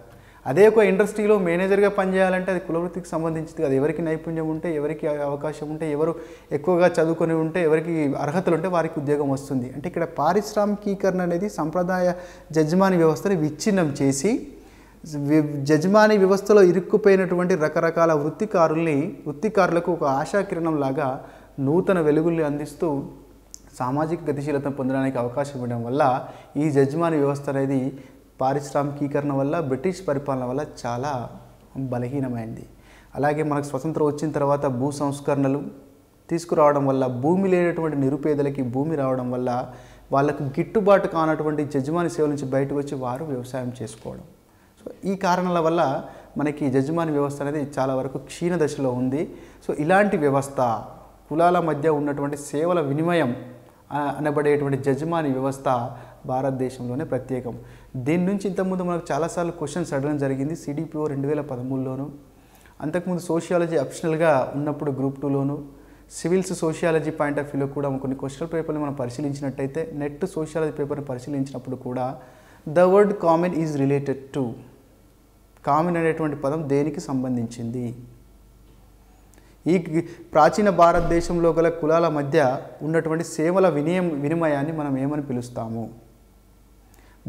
అదే ఒక ఇండస్ట్రీలో మేనేజర్గా పనిచేయాలంటే అది కులవృత్తికి సంబంధించింది కాదు ఎవరికి నైపుణ్యం ఉంటే ఎవరికి అవకాశం ఉంటే ఎవరు ఎక్కువగా చదువుకొని ఉంటే ఎవరికి అర్హతలు ఉంటే వారికి ఉద్యోగం వస్తుంది అంటే ఇక్కడ పారిశ్రామికీకరణ అనేది సంప్రదాయ జజ్మాని వ్యవస్థను విచ్ఛిన్నం చేసి జజ్మాని వ్యవస్థలో ఇరుక్కుపోయినటువంటి రకరకాల వృత్తికారుల్ని వృత్తికారులకు ఒక ఆశాకిరణం లాగా నూతన వెలుగుల్ని అందిస్తూ సామాజిక గతిశీలత పొందడానికి అవకాశం ఇవ్వడం వల్ల ఈ జజ్మాని వ్యవస్థ అనేది పారిశ్రామికీకరణ వల్ల బ్రిటిష్ పరిపాలన వల్ల చాలా బలహీనమైంది అలాగే మనకు స్వతంత్రం వచ్చిన తర్వాత భూ సంస్కరణలు తీసుకురావడం వల్ల భూమి లేనటువంటి నిరుపేదలకి భూమి రావడం వల్ల వాళ్ళకు గిట్టుబాటు కానటువంటి జజమాని సేవ నుంచి బయటకు వచ్చి వారు వ్యవసాయం చేసుకోవడం సో ఈ కారణాల వల్ల మనకి యజమాని వ్యవస్థ అనేది చాలా వరకు క్షీణ దశలో ఉంది సో ఇలాంటి వ్యవస్థ కులాల మధ్య ఉన్నటువంటి సేవల వినిమయం అనబడేటువంటి యజమాని వ్యవస్థ భారతదేశంలోనే ప్రత్యేకం దీని నుంచి ఇంతకుముందు మనకు చాలాసార్లు క్వశ్చన్స్ అడగడం జరిగింది సిడిపిఓ రెండు వేల పదమూడులోను అంతకుముందు సోషియాలజీ ఆప్షనల్గా ఉన్నప్పుడు గ్రూప్ టూలోను సివిల్స్ సోషియాలజీ పాయింట్ ఆఫ్ వ్యూలో కూడా కొన్ని క్వశ్చన్ పేపర్ని మనం పరిశీలించినట్టయితే నెట్ సోషియాలజీ పేపర్ని పరిశీలించినప్పుడు కూడా the word common is related to common అనేటువంటి పదం దేనికి సంబంధించింది ఈ ప్రాచీన భారతదేశంలో గల కులాల మధ్య ఉన్నటువంటి సేవల వినియం వినిమయాన్ని మనం ఏమని పిలుస్తాము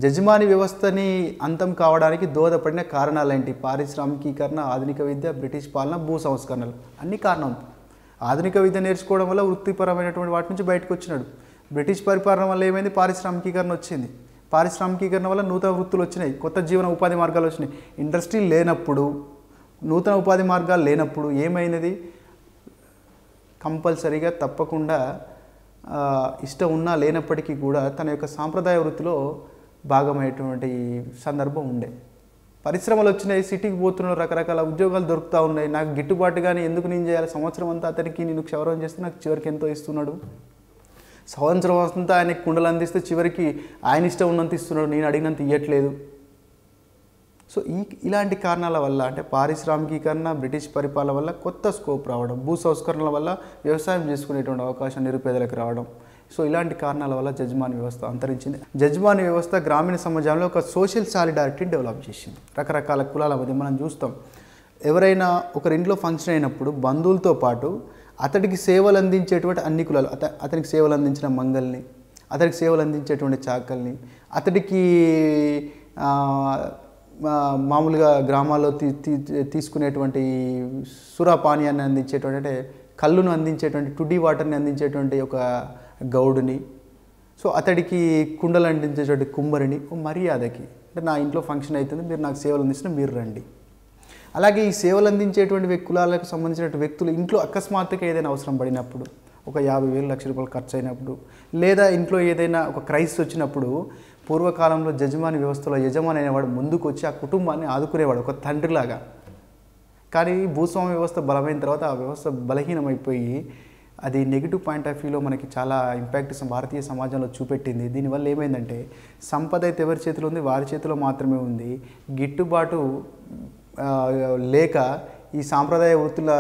యజమాని వ్యవస్థని అంతం కావడానికి దోహదపడిన కారణాలేంటి పారిశ్రామికీకరణ ఆధునిక విద్య బ్రిటిష్ పాలన భూ సంస్కరణలు అన్ని కారణం ఆధునిక విద్య నేర్చుకోవడం వల్ల వృత్తిపరమైనటువంటి వాటి నుంచి బయటకు వచ్చినాడు బ్రిటిష్ పరిపాలన వల్ల ఏమైంది పారిశ్రామికీకరణ వచ్చింది పారిశ్రామికీకరణ వల్ల నూతన వృత్తులు వచ్చినాయి కొత్త జీవన ఉపాధి మార్గాలు వచ్చినాయి ఇండస్ట్రీ లేనప్పుడు నూతన ఉపాధి మార్గాలు లేనప్పుడు ఏమైనది కంపల్సరీగా తప్పకుండా ఇష్టం ఉన్నా లేనప్పటికీ కూడా తన యొక్క సాంప్రదాయ వృత్తిలో భాగమైనటువంటి సందర్భం ఉండే పరిశ్రమలు వచ్చినాయి సిటీకి పోతున్నాడు రకరకాల ఉద్యోగాలు దొరుకుతూ ఉన్నాయి నాకు గిట్టుబాటు కానీ ఎందుకు నేను చేయాలి సంవత్సరం అంతా అతనికి నేను క్షవరం చేస్తే నాకు చివరికి ఎంతో ఇస్తున్నాడు సంవత్సరం అంతా ఆయనకి కుండలు అందిస్తే చివరికి ఆయన ఇష్టం ఉన్నంత ఇస్తున్నాడు నేను అడిగినంత ఇవ్వట్లేదు సో ఈ ఇలాంటి కారణాల వల్ల అంటే పారిశ్రామికీకరణ బ్రిటిష్ పరిపాలన వల్ల కొత్త స్కోప్ రావడం భూ సంస్కరణల వల్ల వ్యవసాయం చేసుకునేటువంటి అవకాశం నిరుపేదలకు రావడం సో ఇలాంటి కారణాల వల్ల జజ్మాన్ వ్యవస్థ అంతరించింది జజ్మాన్ వ్యవస్థ గ్రామీణ సమాజంలో ఒక సోషల్ సాలిడారిటీ డెవలప్ చేసింది రకరకాల కులాల మధ్య మనం చూస్తాం ఎవరైనా ఒకరింట్లో ఫంక్షన్ అయినప్పుడు బంధువులతో పాటు అతడికి సేవలు అందించేటువంటి అన్ని కులాలు అత అతనికి సేవలు అందించిన మంగల్ని అతనికి సేవలు అందించేటువంటి చాకల్ని అతడికి మామూలుగా గ్రామాల్లో తీ తీసుకునేటువంటి సురా పానీయాన్ని అందించేటువంటి అంటే కళ్ళును అందించేటువంటి టుడీ వాటర్ని అందించేటువంటి ఒక గౌడుని సో అతడికి కుండలు అంటించేటువంటి కుమ్మరిని మర్యాదకి అంటే నా ఇంట్లో ఫంక్షన్ అవుతుంది మీరు నాకు సేవలు అందించిన మీరు రండి అలాగే ఈ సేవలు అందించేటువంటి కులాలకు సంబంధించినటువంటి వ్యక్తులు ఇంట్లో అకస్మాత్తుగా ఏదైనా అవసరం పడినప్పుడు ఒక యాభై వేలు లక్ష రూపాయలు ఖర్చు అయినప్పుడు లేదా ఇంట్లో ఏదైనా ఒక క్రైసిస్ వచ్చినప్పుడు పూర్వకాలంలో యజమాని వ్యవస్థలో యజమాని అనేవాడు ముందుకు వచ్చి ఆ కుటుంబాన్ని ఆదుకునేవాడు ఒక తండ్రిలాగా కానీ భూస్వామ్య వ్యవస్థ బలమైన తర్వాత ఆ వ్యవస్థ బలహీనమైపోయి అది నెగిటివ్ పాయింట్ ఆఫ్ వ్యూలో మనకి చాలా ఇంపాక్ట్ భారతీయ సమాజంలో చూపెట్టింది దీనివల్ల ఏమైందంటే సంపద అయితే ఎవరి చేతిలో ఉంది వారి చేతిలో మాత్రమే ఉంది గిట్టుబాటు లేక ఈ సాంప్రదాయ వృత్తుల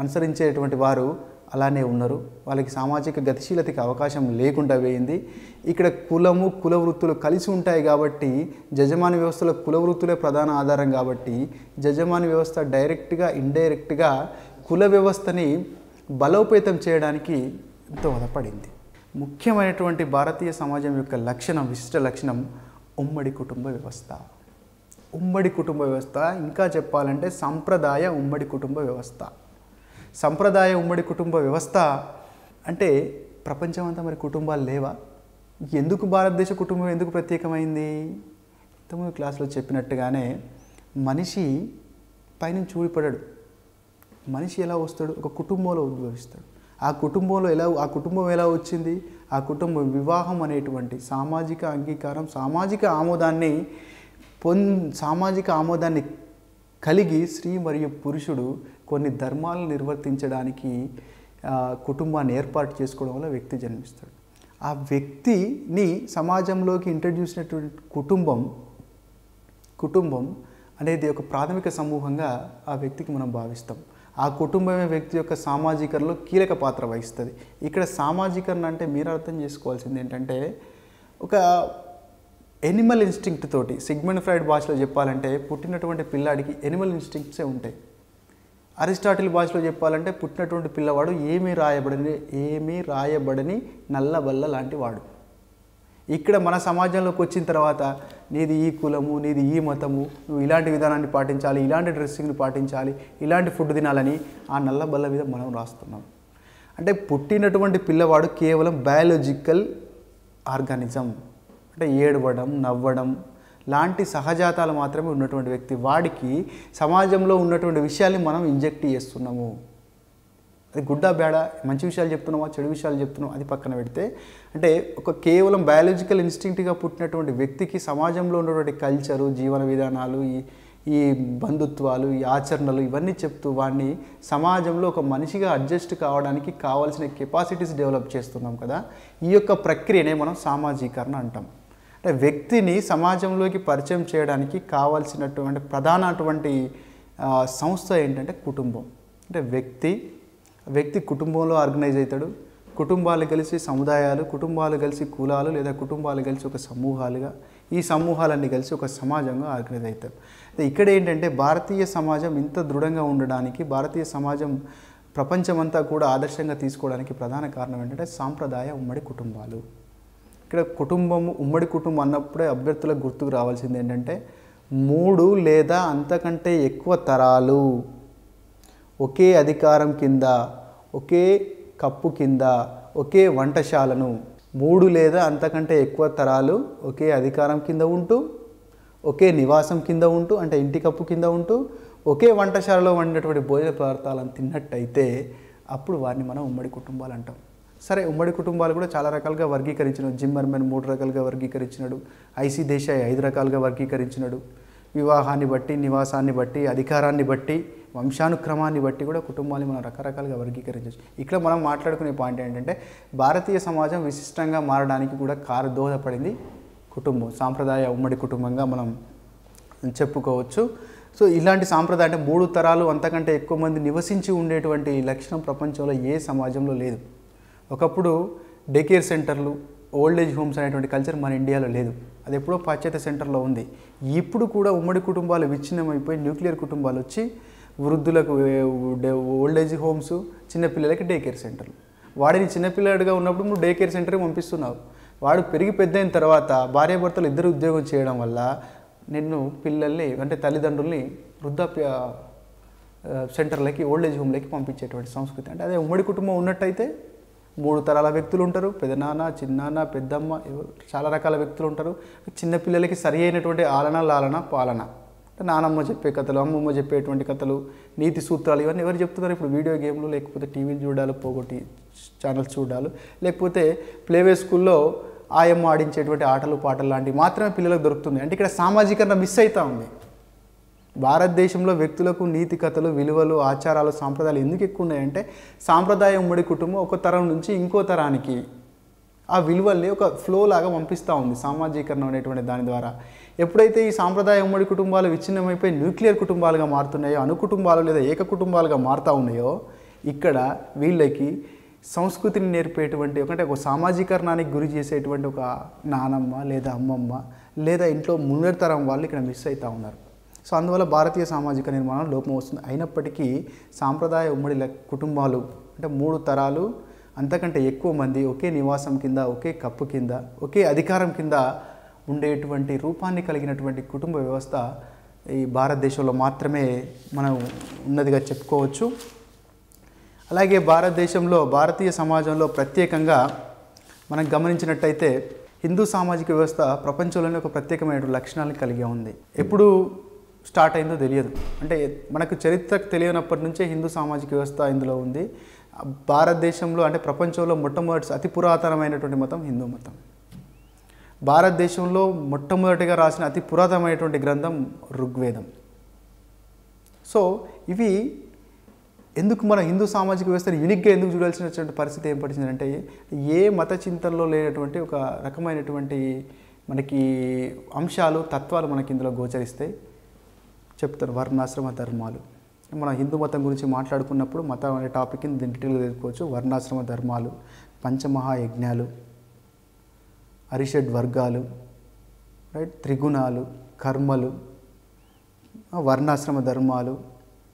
అనుసరించేటువంటి వారు అలానే ఉన్నారు వాళ్ళకి సామాజిక గతిశీలతకి అవకాశం లేకుండా వేయింది ఇక్కడ కులము కుల వృత్తులు కలిసి ఉంటాయి కాబట్టి జజమాని వ్యవస్థలో కుల వృత్తులే ప్రధాన ఆధారం కాబట్టి జజమాని వ్యవస్థ డైరెక్ట్గా ఇండైరెక్ట్గా కుల వ్యవస్థని బలోపేతం చేయడానికి దోహదపడింది ముఖ్యమైనటువంటి భారతీయ సమాజం యొక్క లక్షణం విశిష్ట లక్షణం ఉమ్మడి కుటుంబ వ్యవస్థ ఉమ్మడి కుటుంబ వ్యవస్థ ఇంకా చెప్పాలంటే సంప్రదాయ ఉమ్మడి కుటుంబ వ్యవస్థ సంప్రదాయ ఉమ్మడి కుటుంబ వ్యవస్థ అంటే ప్రపంచం అంతా మరి కుటుంబాలు లేవా ఎందుకు భారతదేశ కుటుంబం ఎందుకు ప్రత్యేకమైంది తొమ్మిది క్లాసులో చెప్పినట్టుగానే మనిషి పైన చూడిపడాడు మనిషి ఎలా వస్తాడు ఒక కుటుంబంలో ఉద్భవిస్తాడు ఆ కుటుంబంలో ఎలా ఆ కుటుంబం ఎలా వచ్చింది ఆ కుటుంబం వివాహం అనేటువంటి సామాజిక అంగీకారం సామాజిక ఆమోదాన్ని పొన్ సామాజిక ఆమోదాన్ని కలిగి స్త్రీ మరియు పురుషుడు కొన్ని ధర్మాలను నిర్వర్తించడానికి కుటుంబాన్ని ఏర్పాటు చేసుకోవడం వల్ల వ్యక్తి జన్మిస్తాడు ఆ వ్యక్తిని సమాజంలోకి ఇంట్రడ్యూస్ అయినటువంటి కుటుంబం కుటుంబం అనేది ఒక ప్రాథమిక సమూహంగా ఆ వ్యక్తికి మనం భావిస్తాం ఆ కుటుంబమే వ్యక్తి యొక్క సామాజీకరణలో కీలక పాత్ర వహిస్తుంది ఇక్కడ సామాజికరణ అంటే మీరు అర్థం చేసుకోవాల్సింది ఏంటంటే ఒక ఎనిమల్ ఇన్స్టింక్ట్ తోటి సిగ్మెంట్ ఫ్రైడ్ భాషలో చెప్పాలంటే పుట్టినటువంటి పిల్లాడికి ఎనిమల్ ఇన్స్టింక్ట్సే ఉంటాయి అరిస్టాటిల్ భాషలో చెప్పాలంటే పుట్టినటువంటి పిల్లవాడు ఏమీ రాయబడని ఏమీ రాయబడని నల్లబల్ల లాంటి వాడు ఇక్కడ మన సమాజంలోకి వచ్చిన తర్వాత నీది ఈ కులము నీది ఈ మతము నువ్వు ఇలాంటి విధానాన్ని పాటించాలి ఇలాంటి డ్రెస్సింగ్ని పాటించాలి ఇలాంటి ఫుడ్ తినాలని ఆ నల్ల బల్ల మీద మనం రాస్తున్నాం అంటే పుట్టినటువంటి పిల్లవాడు కేవలం బయాలజికల్ ఆర్గానిజం అంటే ఏడవడం నవ్వడం లాంటి సహజాతాలు మాత్రమే ఉన్నటువంటి వ్యక్తి వాడికి సమాజంలో ఉన్నటువంటి విషయాల్ని మనం ఇంజెక్ట్ చేస్తున్నాము అది గుడ్డా బేడా మంచి విషయాలు చెప్తున్నావా చెడు విషయాలు చెప్తున్నావు అది పక్కన పెడితే అంటే ఒక కేవలం బయాలజికల్ ఇన్స్టింక్ట్గా పుట్టినటువంటి వ్యక్తికి సమాజంలో ఉన్నటువంటి కల్చరు జీవన విధానాలు ఈ ఈ బంధుత్వాలు ఈ ఆచరణలు ఇవన్నీ చెప్తూ వాడిని సమాజంలో ఒక మనిషిగా అడ్జస్ట్ కావడానికి కావాల్సిన కెపాసిటీస్ డెవలప్ చేస్తున్నాం కదా ఈ యొక్క ప్రక్రియనే మనం సామాజీకరణ అంటాం అంటే వ్యక్తిని సమాజంలోకి పరిచయం చేయడానికి కావాల్సినటువంటి ప్రధానటువంటి సంస్థ ఏంటంటే కుటుంబం అంటే వ్యక్తి వ్యక్తి కుటుంబంలో ఆర్గనైజ్ అవుతాడు కుటుంబాలు కలిసి సముదాయాలు కుటుంబాలు కలిసి కులాలు లేదా కుటుంబాలు కలిసి ఒక సమూహాలుగా ఈ సమూహాలన్నీ కలిసి ఒక సమాజంగా ఆర్గనైజ్ అవుతారు ఇక్కడ ఏంటంటే భారతీయ సమాజం ఇంత దృఢంగా ఉండడానికి భారతీయ సమాజం ప్రపంచమంతా కూడా ఆదర్శంగా తీసుకోవడానికి ప్రధాన కారణం ఏంటంటే సాంప్రదాయ ఉమ్మడి కుటుంబాలు ఇక్కడ కుటుంబము ఉమ్మడి కుటుంబం అన్నప్పుడే అభ్యర్థులకు గుర్తుకు రావాల్సింది ఏంటంటే మూడు లేదా అంతకంటే ఎక్కువ తరాలు ఒకే అధికారం కింద ఒకే కప్పు కింద ఒకే వంటశాలను మూడు లేదా అంతకంటే ఎక్కువ తరాలు ఒకే అధికారం కింద ఉంటూ ఒకే నివాసం కింద ఉంటూ అంటే ఇంటి కప్పు కింద ఉంటూ ఒకే వంటశాలలో వండినటువంటి భోజన పదార్థాలను తిన్నట్టయితే అప్పుడు వారిని మనం ఉమ్మడి కుటుంబాలు అంటాం సరే ఉమ్మడి కుటుంబాలు కూడా చాలా రకాలుగా వర్గీకరించినాడు జిమ్మర్మెన్ మూడు రకాలుగా వర్గీకరించినాడు ఐసీ దేశాయ్ ఐదు రకాలుగా వర్గీకరించినాడు వివాహాన్ని బట్టి నివాసాన్ని బట్టి అధికారాన్ని బట్టి వంశానుక్రమాన్ని బట్టి కూడా కుటుంబాన్ని మనం రకరకాలుగా వర్గీకరించవచ్చు ఇక్కడ మనం మాట్లాడుకునే పాయింట్ ఏంటంటే భారతీయ సమాజం విశిష్టంగా మారడానికి కూడా కారు దోహదపడింది కుటుంబం సాంప్రదాయ ఉమ్మడి కుటుంబంగా మనం చెప్పుకోవచ్చు సో ఇలాంటి సాంప్రదాయం అంటే మూడు తరాలు అంతకంటే ఎక్కువ మంది నివసించి ఉండేటువంటి లక్షణం ప్రపంచంలో ఏ సమాజంలో లేదు ఒకప్పుడు డే కేర్ సెంటర్లు ఓల్డ్ ఏజ్ హోమ్స్ అనేటువంటి కల్చర్ మన ఇండియాలో లేదు అది ఎప్పుడో పాశ్చాత్య సెంటర్లో ఉంది ఇప్పుడు కూడా ఉమ్మడి కుటుంబాలు విచ్ఛిన్నమైపోయి న్యూక్లియర్ కుటుంబాలు వచ్చి వృద్ధులకు ఓల్డ్ ఏజ్ హోమ్స్ చిన్నపిల్లలకి డే కేర్ సెంటర్లు వాడిని చిన్నపిల్లడిగా ఉన్నప్పుడు నువ్వు డే కేర్ సెంటర్కి పంపిస్తున్నావు వాడు పెరిగి పెద్దయిన తర్వాత భార్యాభర్తలు ఇద్దరు ఉద్యోగం చేయడం వల్ల నిన్ను పిల్లల్ని అంటే తల్లిదండ్రుల్ని వృద్ధాప్య సెంటర్లకి ఓల్డ్ ఏజ్ హోమ్లకి పంపించేటువంటి సంస్కృతి అంటే అదే ఉమ్మడి కుటుంబం ఉన్నట్టయితే మూడు తరాల వ్యక్తులు ఉంటారు పెదనాన్న చిన్నాన్న పెద్దమ్మ చాలా రకాల వ్యక్తులు ఉంటారు చిన్నపిల్లలకి సరి అయినటువంటి ఆలన లాలన పాలన నానమ్మ చెప్పే కథలు అమ్మమ్మ చెప్పేటువంటి కథలు నీతి సూత్రాలు ఇవన్నీ ఎవరు చెప్తున్నారు ఇప్పుడు వీడియో గేమ్లు లేకపోతే టీవీలు చూడాలి పోగొట్టి ఛానల్స్ చూడాలి లేకపోతే ప్లేవే స్కూల్లో ఆయమ్మ ఆడించేటువంటి ఆటలు పాటలు లాంటివి మాత్రమే పిల్లలకు దొరుకుతుంది అంటే ఇక్కడ సామాజికరణ మిస్ అవుతూ ఉంది భారతదేశంలో వ్యక్తులకు నీతి కథలు విలువలు ఆచారాలు సాంప్రదాయాలు ఎందుకు ఎక్కువ ఉన్నాయంటే సాంప్రదాయ ఉమ్మడి కుటుంబం ఒక తరం నుంచి ఇంకో తరానికి ఆ విలువల్ని ఒక ఫ్లో లాగా పంపిస్తూ ఉంది సామాజీకరణ అనేటువంటి దాని ద్వారా ఎప్పుడైతే ఈ సాంప్రదాయ ఉమ్మడి కుటుంబాలు విచ్ఛిన్నమైపోయి న్యూక్లియర్ కుటుంబాలుగా మారుతున్నాయో అనుకుటుంబాలు లేదా ఏక కుటుంబాలుగా మారుతూ ఉన్నాయో ఇక్కడ వీళ్ళకి సంస్కృతిని నేర్పేటువంటి ఒకటే ఒక సామాజీకరణానికి గురి చేసేటువంటి ఒక నానమ్మ లేదా అమ్మమ్మ లేదా ఇంట్లో ముందరి తరం వాళ్ళు ఇక్కడ మిస్ అవుతూ ఉన్నారు సో అందువల్ల భారతీయ సామాజిక నిర్మాణం లోపం వస్తుంది అయినప్పటికీ సాంప్రదాయ ఉమ్మడి కుటుంబాలు అంటే మూడు తరాలు అంతకంటే ఎక్కువ మంది ఒకే నివాసం కింద ఒకే కప్పు కింద ఒకే అధికారం కింద ఉండేటువంటి రూపాన్ని కలిగినటువంటి కుటుంబ వ్యవస్థ ఈ భారతదేశంలో మాత్రమే మనం ఉన్నదిగా చెప్పుకోవచ్చు అలాగే భారతదేశంలో భారతీయ సమాజంలో ప్రత్యేకంగా మనం గమనించినట్టయితే హిందూ సామాజిక వ్యవస్థ ప్రపంచంలోనే ఒక ప్రత్యేకమైన లక్షణాలను కలిగి ఉంది ఎప్పుడు స్టార్ట్ అయిందో తెలియదు అంటే మనకు చరిత్ర తెలియనప్పటి నుంచే హిందూ సామాజిక వ్యవస్థ ఇందులో ఉంది భారతదేశంలో అంటే ప్రపంచంలో మొట్టమొదటి అతి పురాతనమైనటువంటి మతం హిందూ మతం భారతదేశంలో మొట్టమొదటిగా రాసిన అతి పురాతనమైనటువంటి గ్రంథం ఋగ్వేదం సో ఇవి ఎందుకు మన హిందూ సామాజిక వ్యవస్థను యూనిక్గా ఎందుకు చూడాల్సినటువంటి పరిస్థితి ఏం అంటే ఏ మత చింతనలో లేనటువంటి ఒక రకమైనటువంటి మనకి అంశాలు తత్వాలు మనకి ఇందులో గోచరిస్తాయి చెప్తారు వర్ణాశ్రమ ధర్మాలు మనం హిందూ మతం గురించి మాట్లాడుకున్నప్పుడు మతం అనే టాపిక్ని దీని డీటెయిల్గా తెలుసుకోవచ్చు వర్ణాశ్రమ ధర్మాలు పంచమహాయజ్ఞాలు అరిషడ్ వర్గాలు రైట్ త్రిగుణాలు కర్మలు వర్ణాశ్రమ ధర్మాలు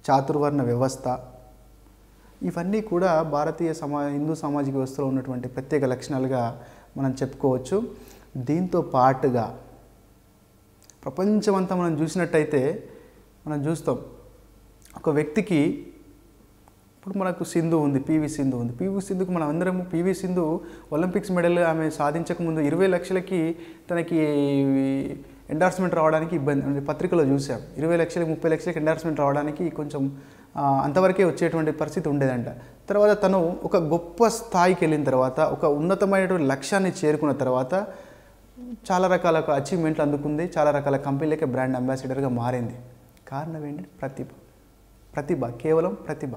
చాతుర్వర్ణ వ్యవస్థ ఇవన్నీ కూడా భారతీయ సమా హిందూ సామాజిక వ్యవస్థలో ఉన్నటువంటి ప్రత్యేక లక్షణాలుగా మనం చెప్పుకోవచ్చు దీంతో పాటుగా ప్రపంచమంతా మనం చూసినట్టయితే మనం చూస్తాం ఒక వ్యక్తికి ఇప్పుడు మనకు సింధు ఉంది పివి సింధు ఉంది పివి సింధుకు మనం అందరం పివి సింధు ఒలింపిక్స్ మెడల్ ఆమె సాధించకముందు ఇరవై లక్షలకి తనకి ఎండార్స్మెంట్ రావడానికి ఇబ్బంది అంటే పత్రికలో చూసాం ఇరవై లక్షలకి ముప్పై లక్షలకి ఎండార్స్మెంట్ రావడానికి కొంచెం అంతవరకే వచ్చేటువంటి పరిస్థితి ఉండేదంట తర్వాత తను ఒక గొప్ప స్థాయికి వెళ్ళిన తర్వాత ఒక ఉన్నతమైనటువంటి లక్ష్యాన్ని చేరుకున్న తర్వాత చాలా రకాల అచీవ్మెంట్లు అందుకుంది చాలా రకాల కంపెనీలకే బ్రాండ్ అంబాసిడర్గా మారింది కారణం ఏంటంటే ప్రతిభ ప్రతిభ కేవలం ప్రతిభ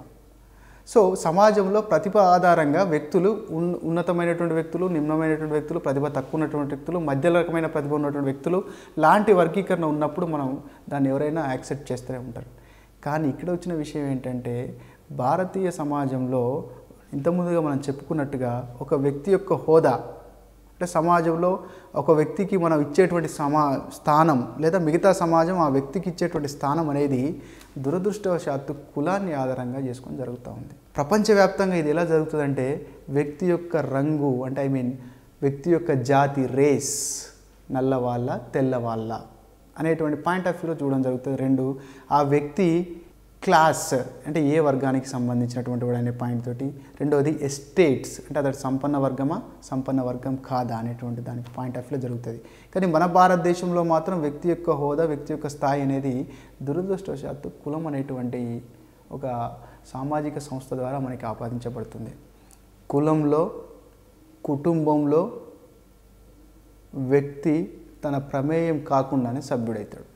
సో సమాజంలో ప్రతిభ ఆధారంగా వ్యక్తులు ఉన్నతమైనటువంటి వ్యక్తులు నిమ్నమైనటువంటి వ్యక్తులు ప్రతిభ తక్కువ ఉన్నటువంటి వ్యక్తులు మధ్య రకమైన ప్రతిభ ఉన్నటువంటి వ్యక్తులు లాంటి వర్గీకరణ ఉన్నప్పుడు మనం దాన్ని ఎవరైనా యాక్సెప్ట్ చేస్తూనే ఉంటారు కానీ ఇక్కడ వచ్చిన విషయం ఏంటంటే భారతీయ సమాజంలో ఇంతకుముందుగా మనం చెప్పుకున్నట్టుగా ఒక వ్యక్తి యొక్క హోదా అంటే సమాజంలో ఒక వ్యక్తికి మనం ఇచ్చేటువంటి సమా స్థానం లేదా మిగతా సమాజం ఆ వ్యక్తికి ఇచ్చేటువంటి స్థానం అనేది దురదృష్టవశాత్తు కులాన్ని ఆధారంగా చేసుకొని జరుగుతూ ఉంది ప్రపంచవ్యాప్తంగా ఇది ఎలా జరుగుతుందంటే వ్యక్తి యొక్క రంగు అంటే ఐ మీన్ వ్యక్తి యొక్క జాతి రేస్ నల్లవాళ్ళ తెల్లవాళ్ళ అనేటువంటి పాయింట్ ఆఫ్ వ్యూలో చూడడం జరుగుతుంది రెండు ఆ వ్యక్తి క్లాస్ అంటే ఏ వర్గానికి సంబంధించినటువంటి వాడు అనే పాయింట్ తోటి రెండవది ఎస్టేట్స్ అంటే అతడు సంపన్న వర్గమా సంపన్న వర్గం కాదా అనేటువంటి దానికి పాయింట్ ఆఫ్ వ్యూలో జరుగుతుంది కానీ మన భారతదేశంలో మాత్రం వ్యక్తి యొక్క హోదా వ్యక్తి యొక్క స్థాయి అనేది దురదృష్టవశాత్తు కులం అనేటువంటి ఒక సామాజిక సంస్థ ద్వారా మనకి ఆపాదించబడుతుంది కులంలో కుటుంబంలో వ్యక్తి తన ప్రమేయం కాకుండానే సభ్యుడవుతాడు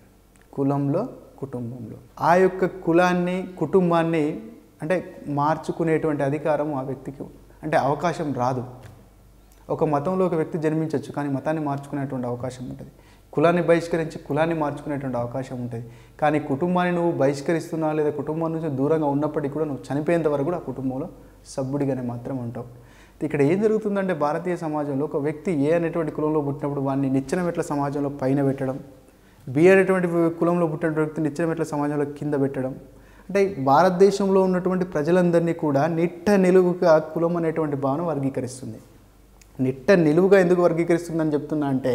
కులంలో కుటుంబంలో ఆ యొక్క కులాన్ని కుటుంబాన్ని అంటే మార్చుకునేటువంటి అధికారం ఆ వ్యక్తికి అంటే అవకాశం రాదు ఒక మతంలో ఒక వ్యక్తి జన్మించవచ్చు కానీ మతాన్ని మార్చుకునేటువంటి అవకాశం ఉంటుంది కులాన్ని బహిష్కరించి కులాన్ని మార్చుకునేటువంటి అవకాశం ఉంటుంది కానీ కుటుంబాన్ని నువ్వు బహిష్కరిస్తున్నా లేదా కుటుంబం నుంచి దూరంగా ఉన్నప్పటికీ కూడా నువ్వు చనిపోయేంత వరకు కూడా ఆ కుటుంబంలో సభ్యుడిగానే మాత్రం ఉంటావు ఇక్కడ ఏం జరుగుతుందంటే భారతీయ సమాజంలో ఒక వ్యక్తి ఏ అనేటువంటి కులంలో పుట్టినప్పుడు వాడిని నిచ్చెన మెట్ల సమాజంలో పైన పెట్టడం బి కులంలో పుట్టిన వ్యక్తిని నిచ్చెన మెట్ల సమాజంలో కింద పెట్టడం అంటే భారతదేశంలో ఉన్నటువంటి ప్రజలందరినీ కూడా నిట్ట నిలువుగా కులం అనేటువంటి భావన వర్గీకరిస్తుంది నిట్ట నిలువుగా ఎందుకు వర్గీకరిస్తుందని చెప్తున్నా అంటే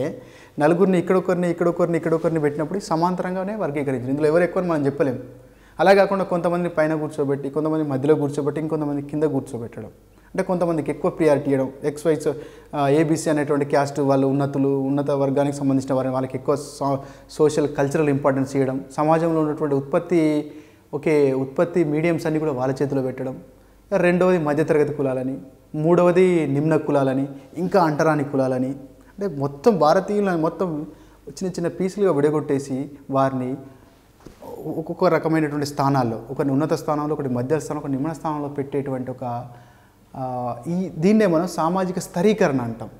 నలుగురిని ఇక్కడొకరిని ఇక్కడొకరిని ఇక్కడొకరిని పెట్టినప్పుడు సమాంతరంగానే వర్గీకరించింది ఇందులో ఎవరు ఎక్కువ మనం చెప్పలేము అలా కాకుండా కొంతమందిని పైన కూర్చోబెట్టి కొంతమంది మధ్యలో కూర్చోబెట్టి ఇంకొంతమంది కింద కూర్చోబెట్టడం అంటే కొంతమందికి ఎక్కువ ప్రియారిటీ ఇవ్వడం ఎక్స్ వైస్ ఏబీసీ అనేటువంటి క్యాస్ట్ వాళ్ళు ఉన్నతులు ఉన్నత వర్గానికి సంబంధించిన వారిని వాళ్ళకి ఎక్కువ సోషల్ కల్చరల్ ఇంపార్టెన్స్ ఇవ్వడం సమాజంలో ఉన్నటువంటి ఉత్పత్తి ఓకే ఉత్పత్తి మీడియంస్ అన్నీ కూడా వాళ్ళ చేతిలో పెట్టడం రెండవది మధ్యతరగతి కులాలని మూడవది నిమ్న కులాలని ఇంకా అంటరాని కులాలని అంటే మొత్తం భారతీయులని మొత్తం చిన్న చిన్న పీసులుగా విడగొట్టేసి వారిని ఒక్కొక్క రకమైనటువంటి స్థానాల్లో ఒకరిని ఉన్నత స్థానంలో ఒకటి మధ్య స్థానం ఒక నిమ్న స్థానంలో పెట్టేటువంటి ఒక ఈ దీన్నే మనం సామాజిక స్థరీకరణ అంటాం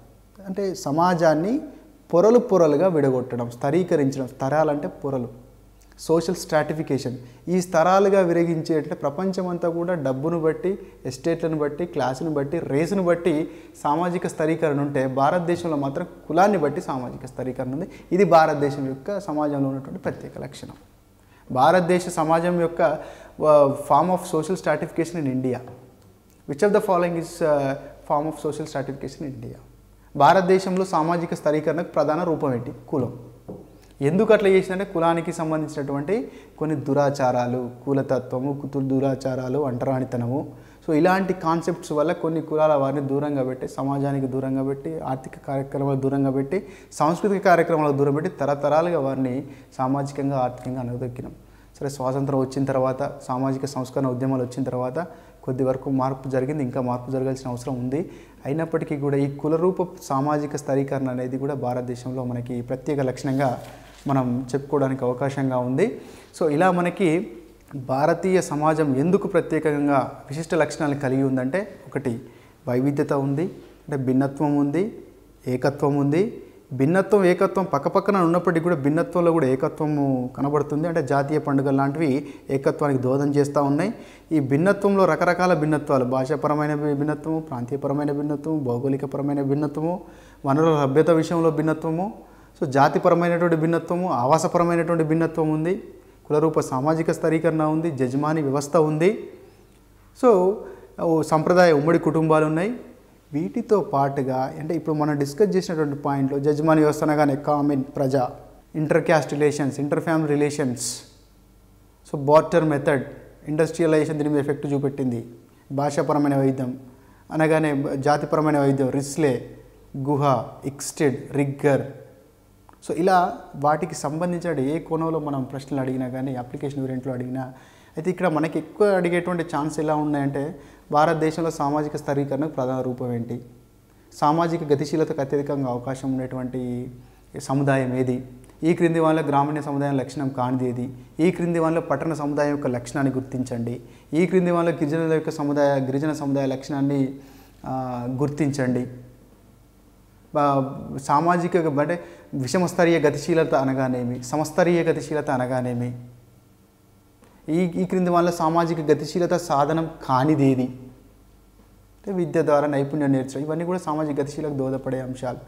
అంటే సమాజాన్ని పొరలు పొరలుగా విడగొట్టడం స్థరీకరించడం స్థరాలంటే పొరలు సోషల్ స్ట్రాటిఫికేషన్ ఈ స్థరాలుగా విరగించే అంటే ప్రపంచమంతా కూడా డబ్బును బట్టి ఎస్టేట్లను బట్టి క్లాసును బట్టి రేసును బట్టి సామాజిక స్థరీకరణ ఉంటే భారతదేశంలో మాత్రం కులాన్ని బట్టి సామాజిక స్థరీకరణ ఉంది ఇది భారతదేశం యొక్క సమాజంలో ఉన్నటువంటి ప్రత్యేక లక్షణం భారతదేశ సమాజం యొక్క form of social stratification in India which of the following is form of social certification India భారతదేశంలో సామాజిక స్థిరీకరణకు ప్రధాన రూపం ఏంటి కులం ఎందుకు అట్లా చేసిందంటే కులానికి సంబంధించినటువంటి కొన్ని దురాచారాలు కులతత్వము కుతులు దురాచారాలు అంటరానితనము సో ఇలాంటి కాన్సెప్ట్స్ వల్ల కొన్ని కులాల వారిని దూరంగా పెట్టి సమాజానికి దూరంగా పెట్టి ఆర్థిక కార్యక్రమాలకు దూరంగా పెట్టి సాంస్కృతిక కార్యక్రమాలకు దూరం పెట్టి తరతరాలుగా వారిని సామాజికంగా ఆర్థికంగా అనదొక్కినాం సరే స్వాతంత్రం వచ్చిన తర్వాత సామాజిక సంస్కరణ ఉద్యమాలు వచ్చిన తర్వాత కొద్ది వరకు మార్పు జరిగింది ఇంకా మార్పు జరగాల్సిన అవసరం ఉంది అయినప్పటికీ కూడా ఈ కులరూప సామాజిక స్థిరీకరణ అనేది కూడా భారతదేశంలో మనకి ప్రత్యేక లక్షణంగా మనం చెప్పుకోవడానికి అవకాశంగా ఉంది సో ఇలా మనకి భారతీయ సమాజం ఎందుకు ప్రత్యేకంగా విశిష్ట లక్షణాలు కలిగి ఉందంటే ఒకటి వైవిధ్యత ఉంది అంటే భిన్నత్వం ఉంది ఏకత్వం ఉంది భిన్నత్వం ఏకత్వం పక్కపక్కన ఉన్నప్పటికీ కూడా భిన్నత్వంలో కూడా ఏకత్వము కనబడుతుంది అంటే జాతీయ పండుగలు లాంటివి ఏకత్వానికి దోహదం చేస్తూ ఉన్నాయి ఈ భిన్నత్వంలో రకరకాల భిన్నత్వాలు భాషాపరమైన భిన్నత్వము ప్రాంతీయపరమైన భిన్నత్వము భౌగోళికపరమైన భిన్నత్వము వనరుల లభ్యత విషయంలో భిన్నత్వము సో జాతిపరమైనటువంటి భిన్నత్వము ఆవాసపరమైనటువంటి భిన్నత్వం ఉంది కులరూప సామాజిక స్థరీకరణ ఉంది జజమాని వ్యవస్థ ఉంది సో సంప్రదాయ ఉమ్మడి కుటుంబాలు ఉన్నాయి వీటితో పాటుగా అంటే ఇప్పుడు మనం డిస్కస్ చేసినటువంటి పాయింట్లో వ్యవస్థ అనగానే కామన్ ప్రజ inter caste relations inter family relations so barter method industrialization దీని మీద ఎఫెక్ట్ చూపెట్టింది భాషాపరమైన వైద్యం అనగానే జాతిపరమైన వైద్యం రిస్లే గుహ ఎక్స్టెడ్ రిగ్గర్ సో ఇలా వాటికి సంబంధించిన ఏ కోణంలో మనం ప్రశ్నలు అడిగినా కానీ అప్లికేషన్ వేరియంట్లో అడిగినా అయితే ఇక్కడ మనకి ఎక్కువ అడిగేటువంటి ఛాన్స్ ఎలా ఉన్నాయంటే భారతదేశంలో సామాజిక స్థిరీకరణకు ప్రధాన రూపం ఏంటి సామాజిక గతిశీలతకు అత్యధికంగా అవకాశం ఉండేటువంటి సముదాయం ఏది ఈ క్రింది వాళ్ళ గ్రామీణ సముదాయం లక్షణం కానిది ఏది ఈ క్రింది వాళ్ళ పట్టణ సముదాయం యొక్క లక్షణాన్ని గుర్తించండి ఈ క్రింది వాళ్ళ గిరిజనుల యొక్క సముదాయ గిరిజన సముదాయ లక్షణాన్ని గుర్తించండి సామాజిక అంటే విషమస్తరీయ గతిశీలత అనగానేమి సమస్తరీయ గతిశీలత అనగానేమి ఈ ఈ క్రింది వాళ్ళ సామాజిక గతిశీలత సాధనం కానిదేది అంటే విద్య ద్వారా నైపుణ్యం నేర్చడం ఇవన్నీ కూడా సామాజిక గతిశీలకు దోహదపడే అంశాలు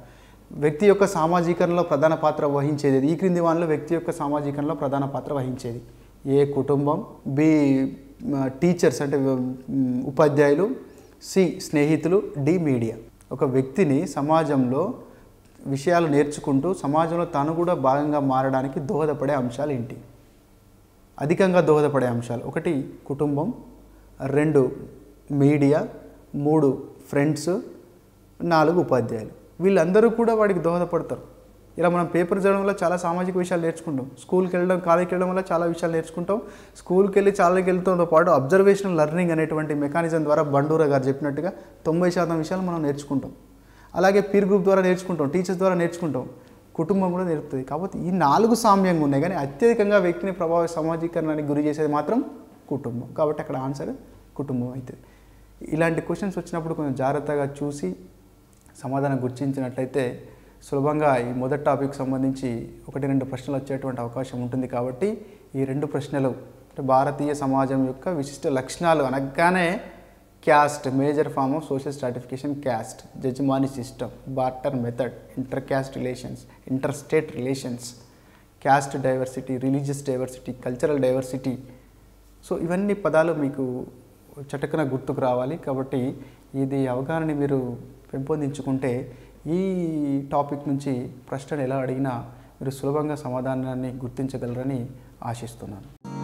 వ్యక్తి యొక్క సామాజికరణలో ప్రధాన పాత్ర వహించేది ఈ క్రింది వానిలో వ్యక్తి యొక్క సామాజికరణలో ప్రధాన పాత్ర వహించేది ఏ కుటుంబం బి టీచర్స్ అంటే ఉపాధ్యాయులు సి స్నేహితులు డి మీడియా ఒక వ్యక్తిని సమాజంలో విషయాలు నేర్చుకుంటూ సమాజంలో తాను కూడా భాగంగా మారడానికి దోహదపడే అంశాలు ఏంటి అధికంగా దోహదపడే అంశాలు ఒకటి కుటుంబం రెండు మీడియా మూడు ఫ్రెండ్స్ నాలుగు ఉపాధ్యాయులు వీళ్ళందరూ కూడా వాడికి దోహదపడతారు ఇలా మనం పేపర్ చదవడం వల్ల చాలా సామాజిక విషయాలు నేర్చుకుంటాం స్కూల్కి వెళ్ళడం కాలేజ్కి వెళ్ళడం వల్ల చాలా విషయాలు నేర్చుకుంటాం స్కూల్కి వెళ్ళి చాలాకి వెళ్ళడంతో పాటు అబ్జర్వేషన్ లెర్నింగ్ అనేటువంటి మెకానిజం ద్వారా బండూరా గారు చెప్పినట్టుగా తొంభై శాతం విషయాలు మనం నేర్చుకుంటాం అలాగే పీర్ గ్రూప్ ద్వారా నేర్చుకుంటాం టీచర్స్ ద్వారా నేర్చుకుంటాం కుటుంబం కూడా నేర్పుతుంది కాబట్టి ఈ నాలుగు సామ్యంగా ఉన్నాయి కానీ అత్యధికంగా వ్యక్తిని ప్రభావ సామాజీకరణానికి గురి చేసేది మాత్రం కుటుంబం కాబట్టి అక్కడ ఆన్సర్ కుటుంబం అవుతుంది ఇలాంటి క్వశ్చన్స్ వచ్చినప్పుడు కొంచెం జాగ్రత్తగా చూసి సమాధానం గుర్తించినట్లయితే సులభంగా ఈ మొదటి టాపిక్ సంబంధించి ఒకటి రెండు ప్రశ్నలు వచ్చేటువంటి అవకాశం ఉంటుంది కాబట్టి ఈ రెండు ప్రశ్నలు అంటే భారతీయ సమాజం యొక్క విశిష్ట లక్షణాలు అనగానే caste major form of social stratification caste jajmani system barter method inter caste relations inter state relations caste diversity religious diversity cultural diversity so ఇవన్నీ పదాలు మీకు చటకన గుర్తుకు రావాలి కాబట్టి ఇది అవగాహన మీరు పెంపొందించుకుంటే ఈ టాపిక్ నుంచి ప్రశ్నలు ఎలా అడిగినా మీరు సులభంగా సమాధానాన్ని గుర్తించగలరని ఆశిస్తున్నాను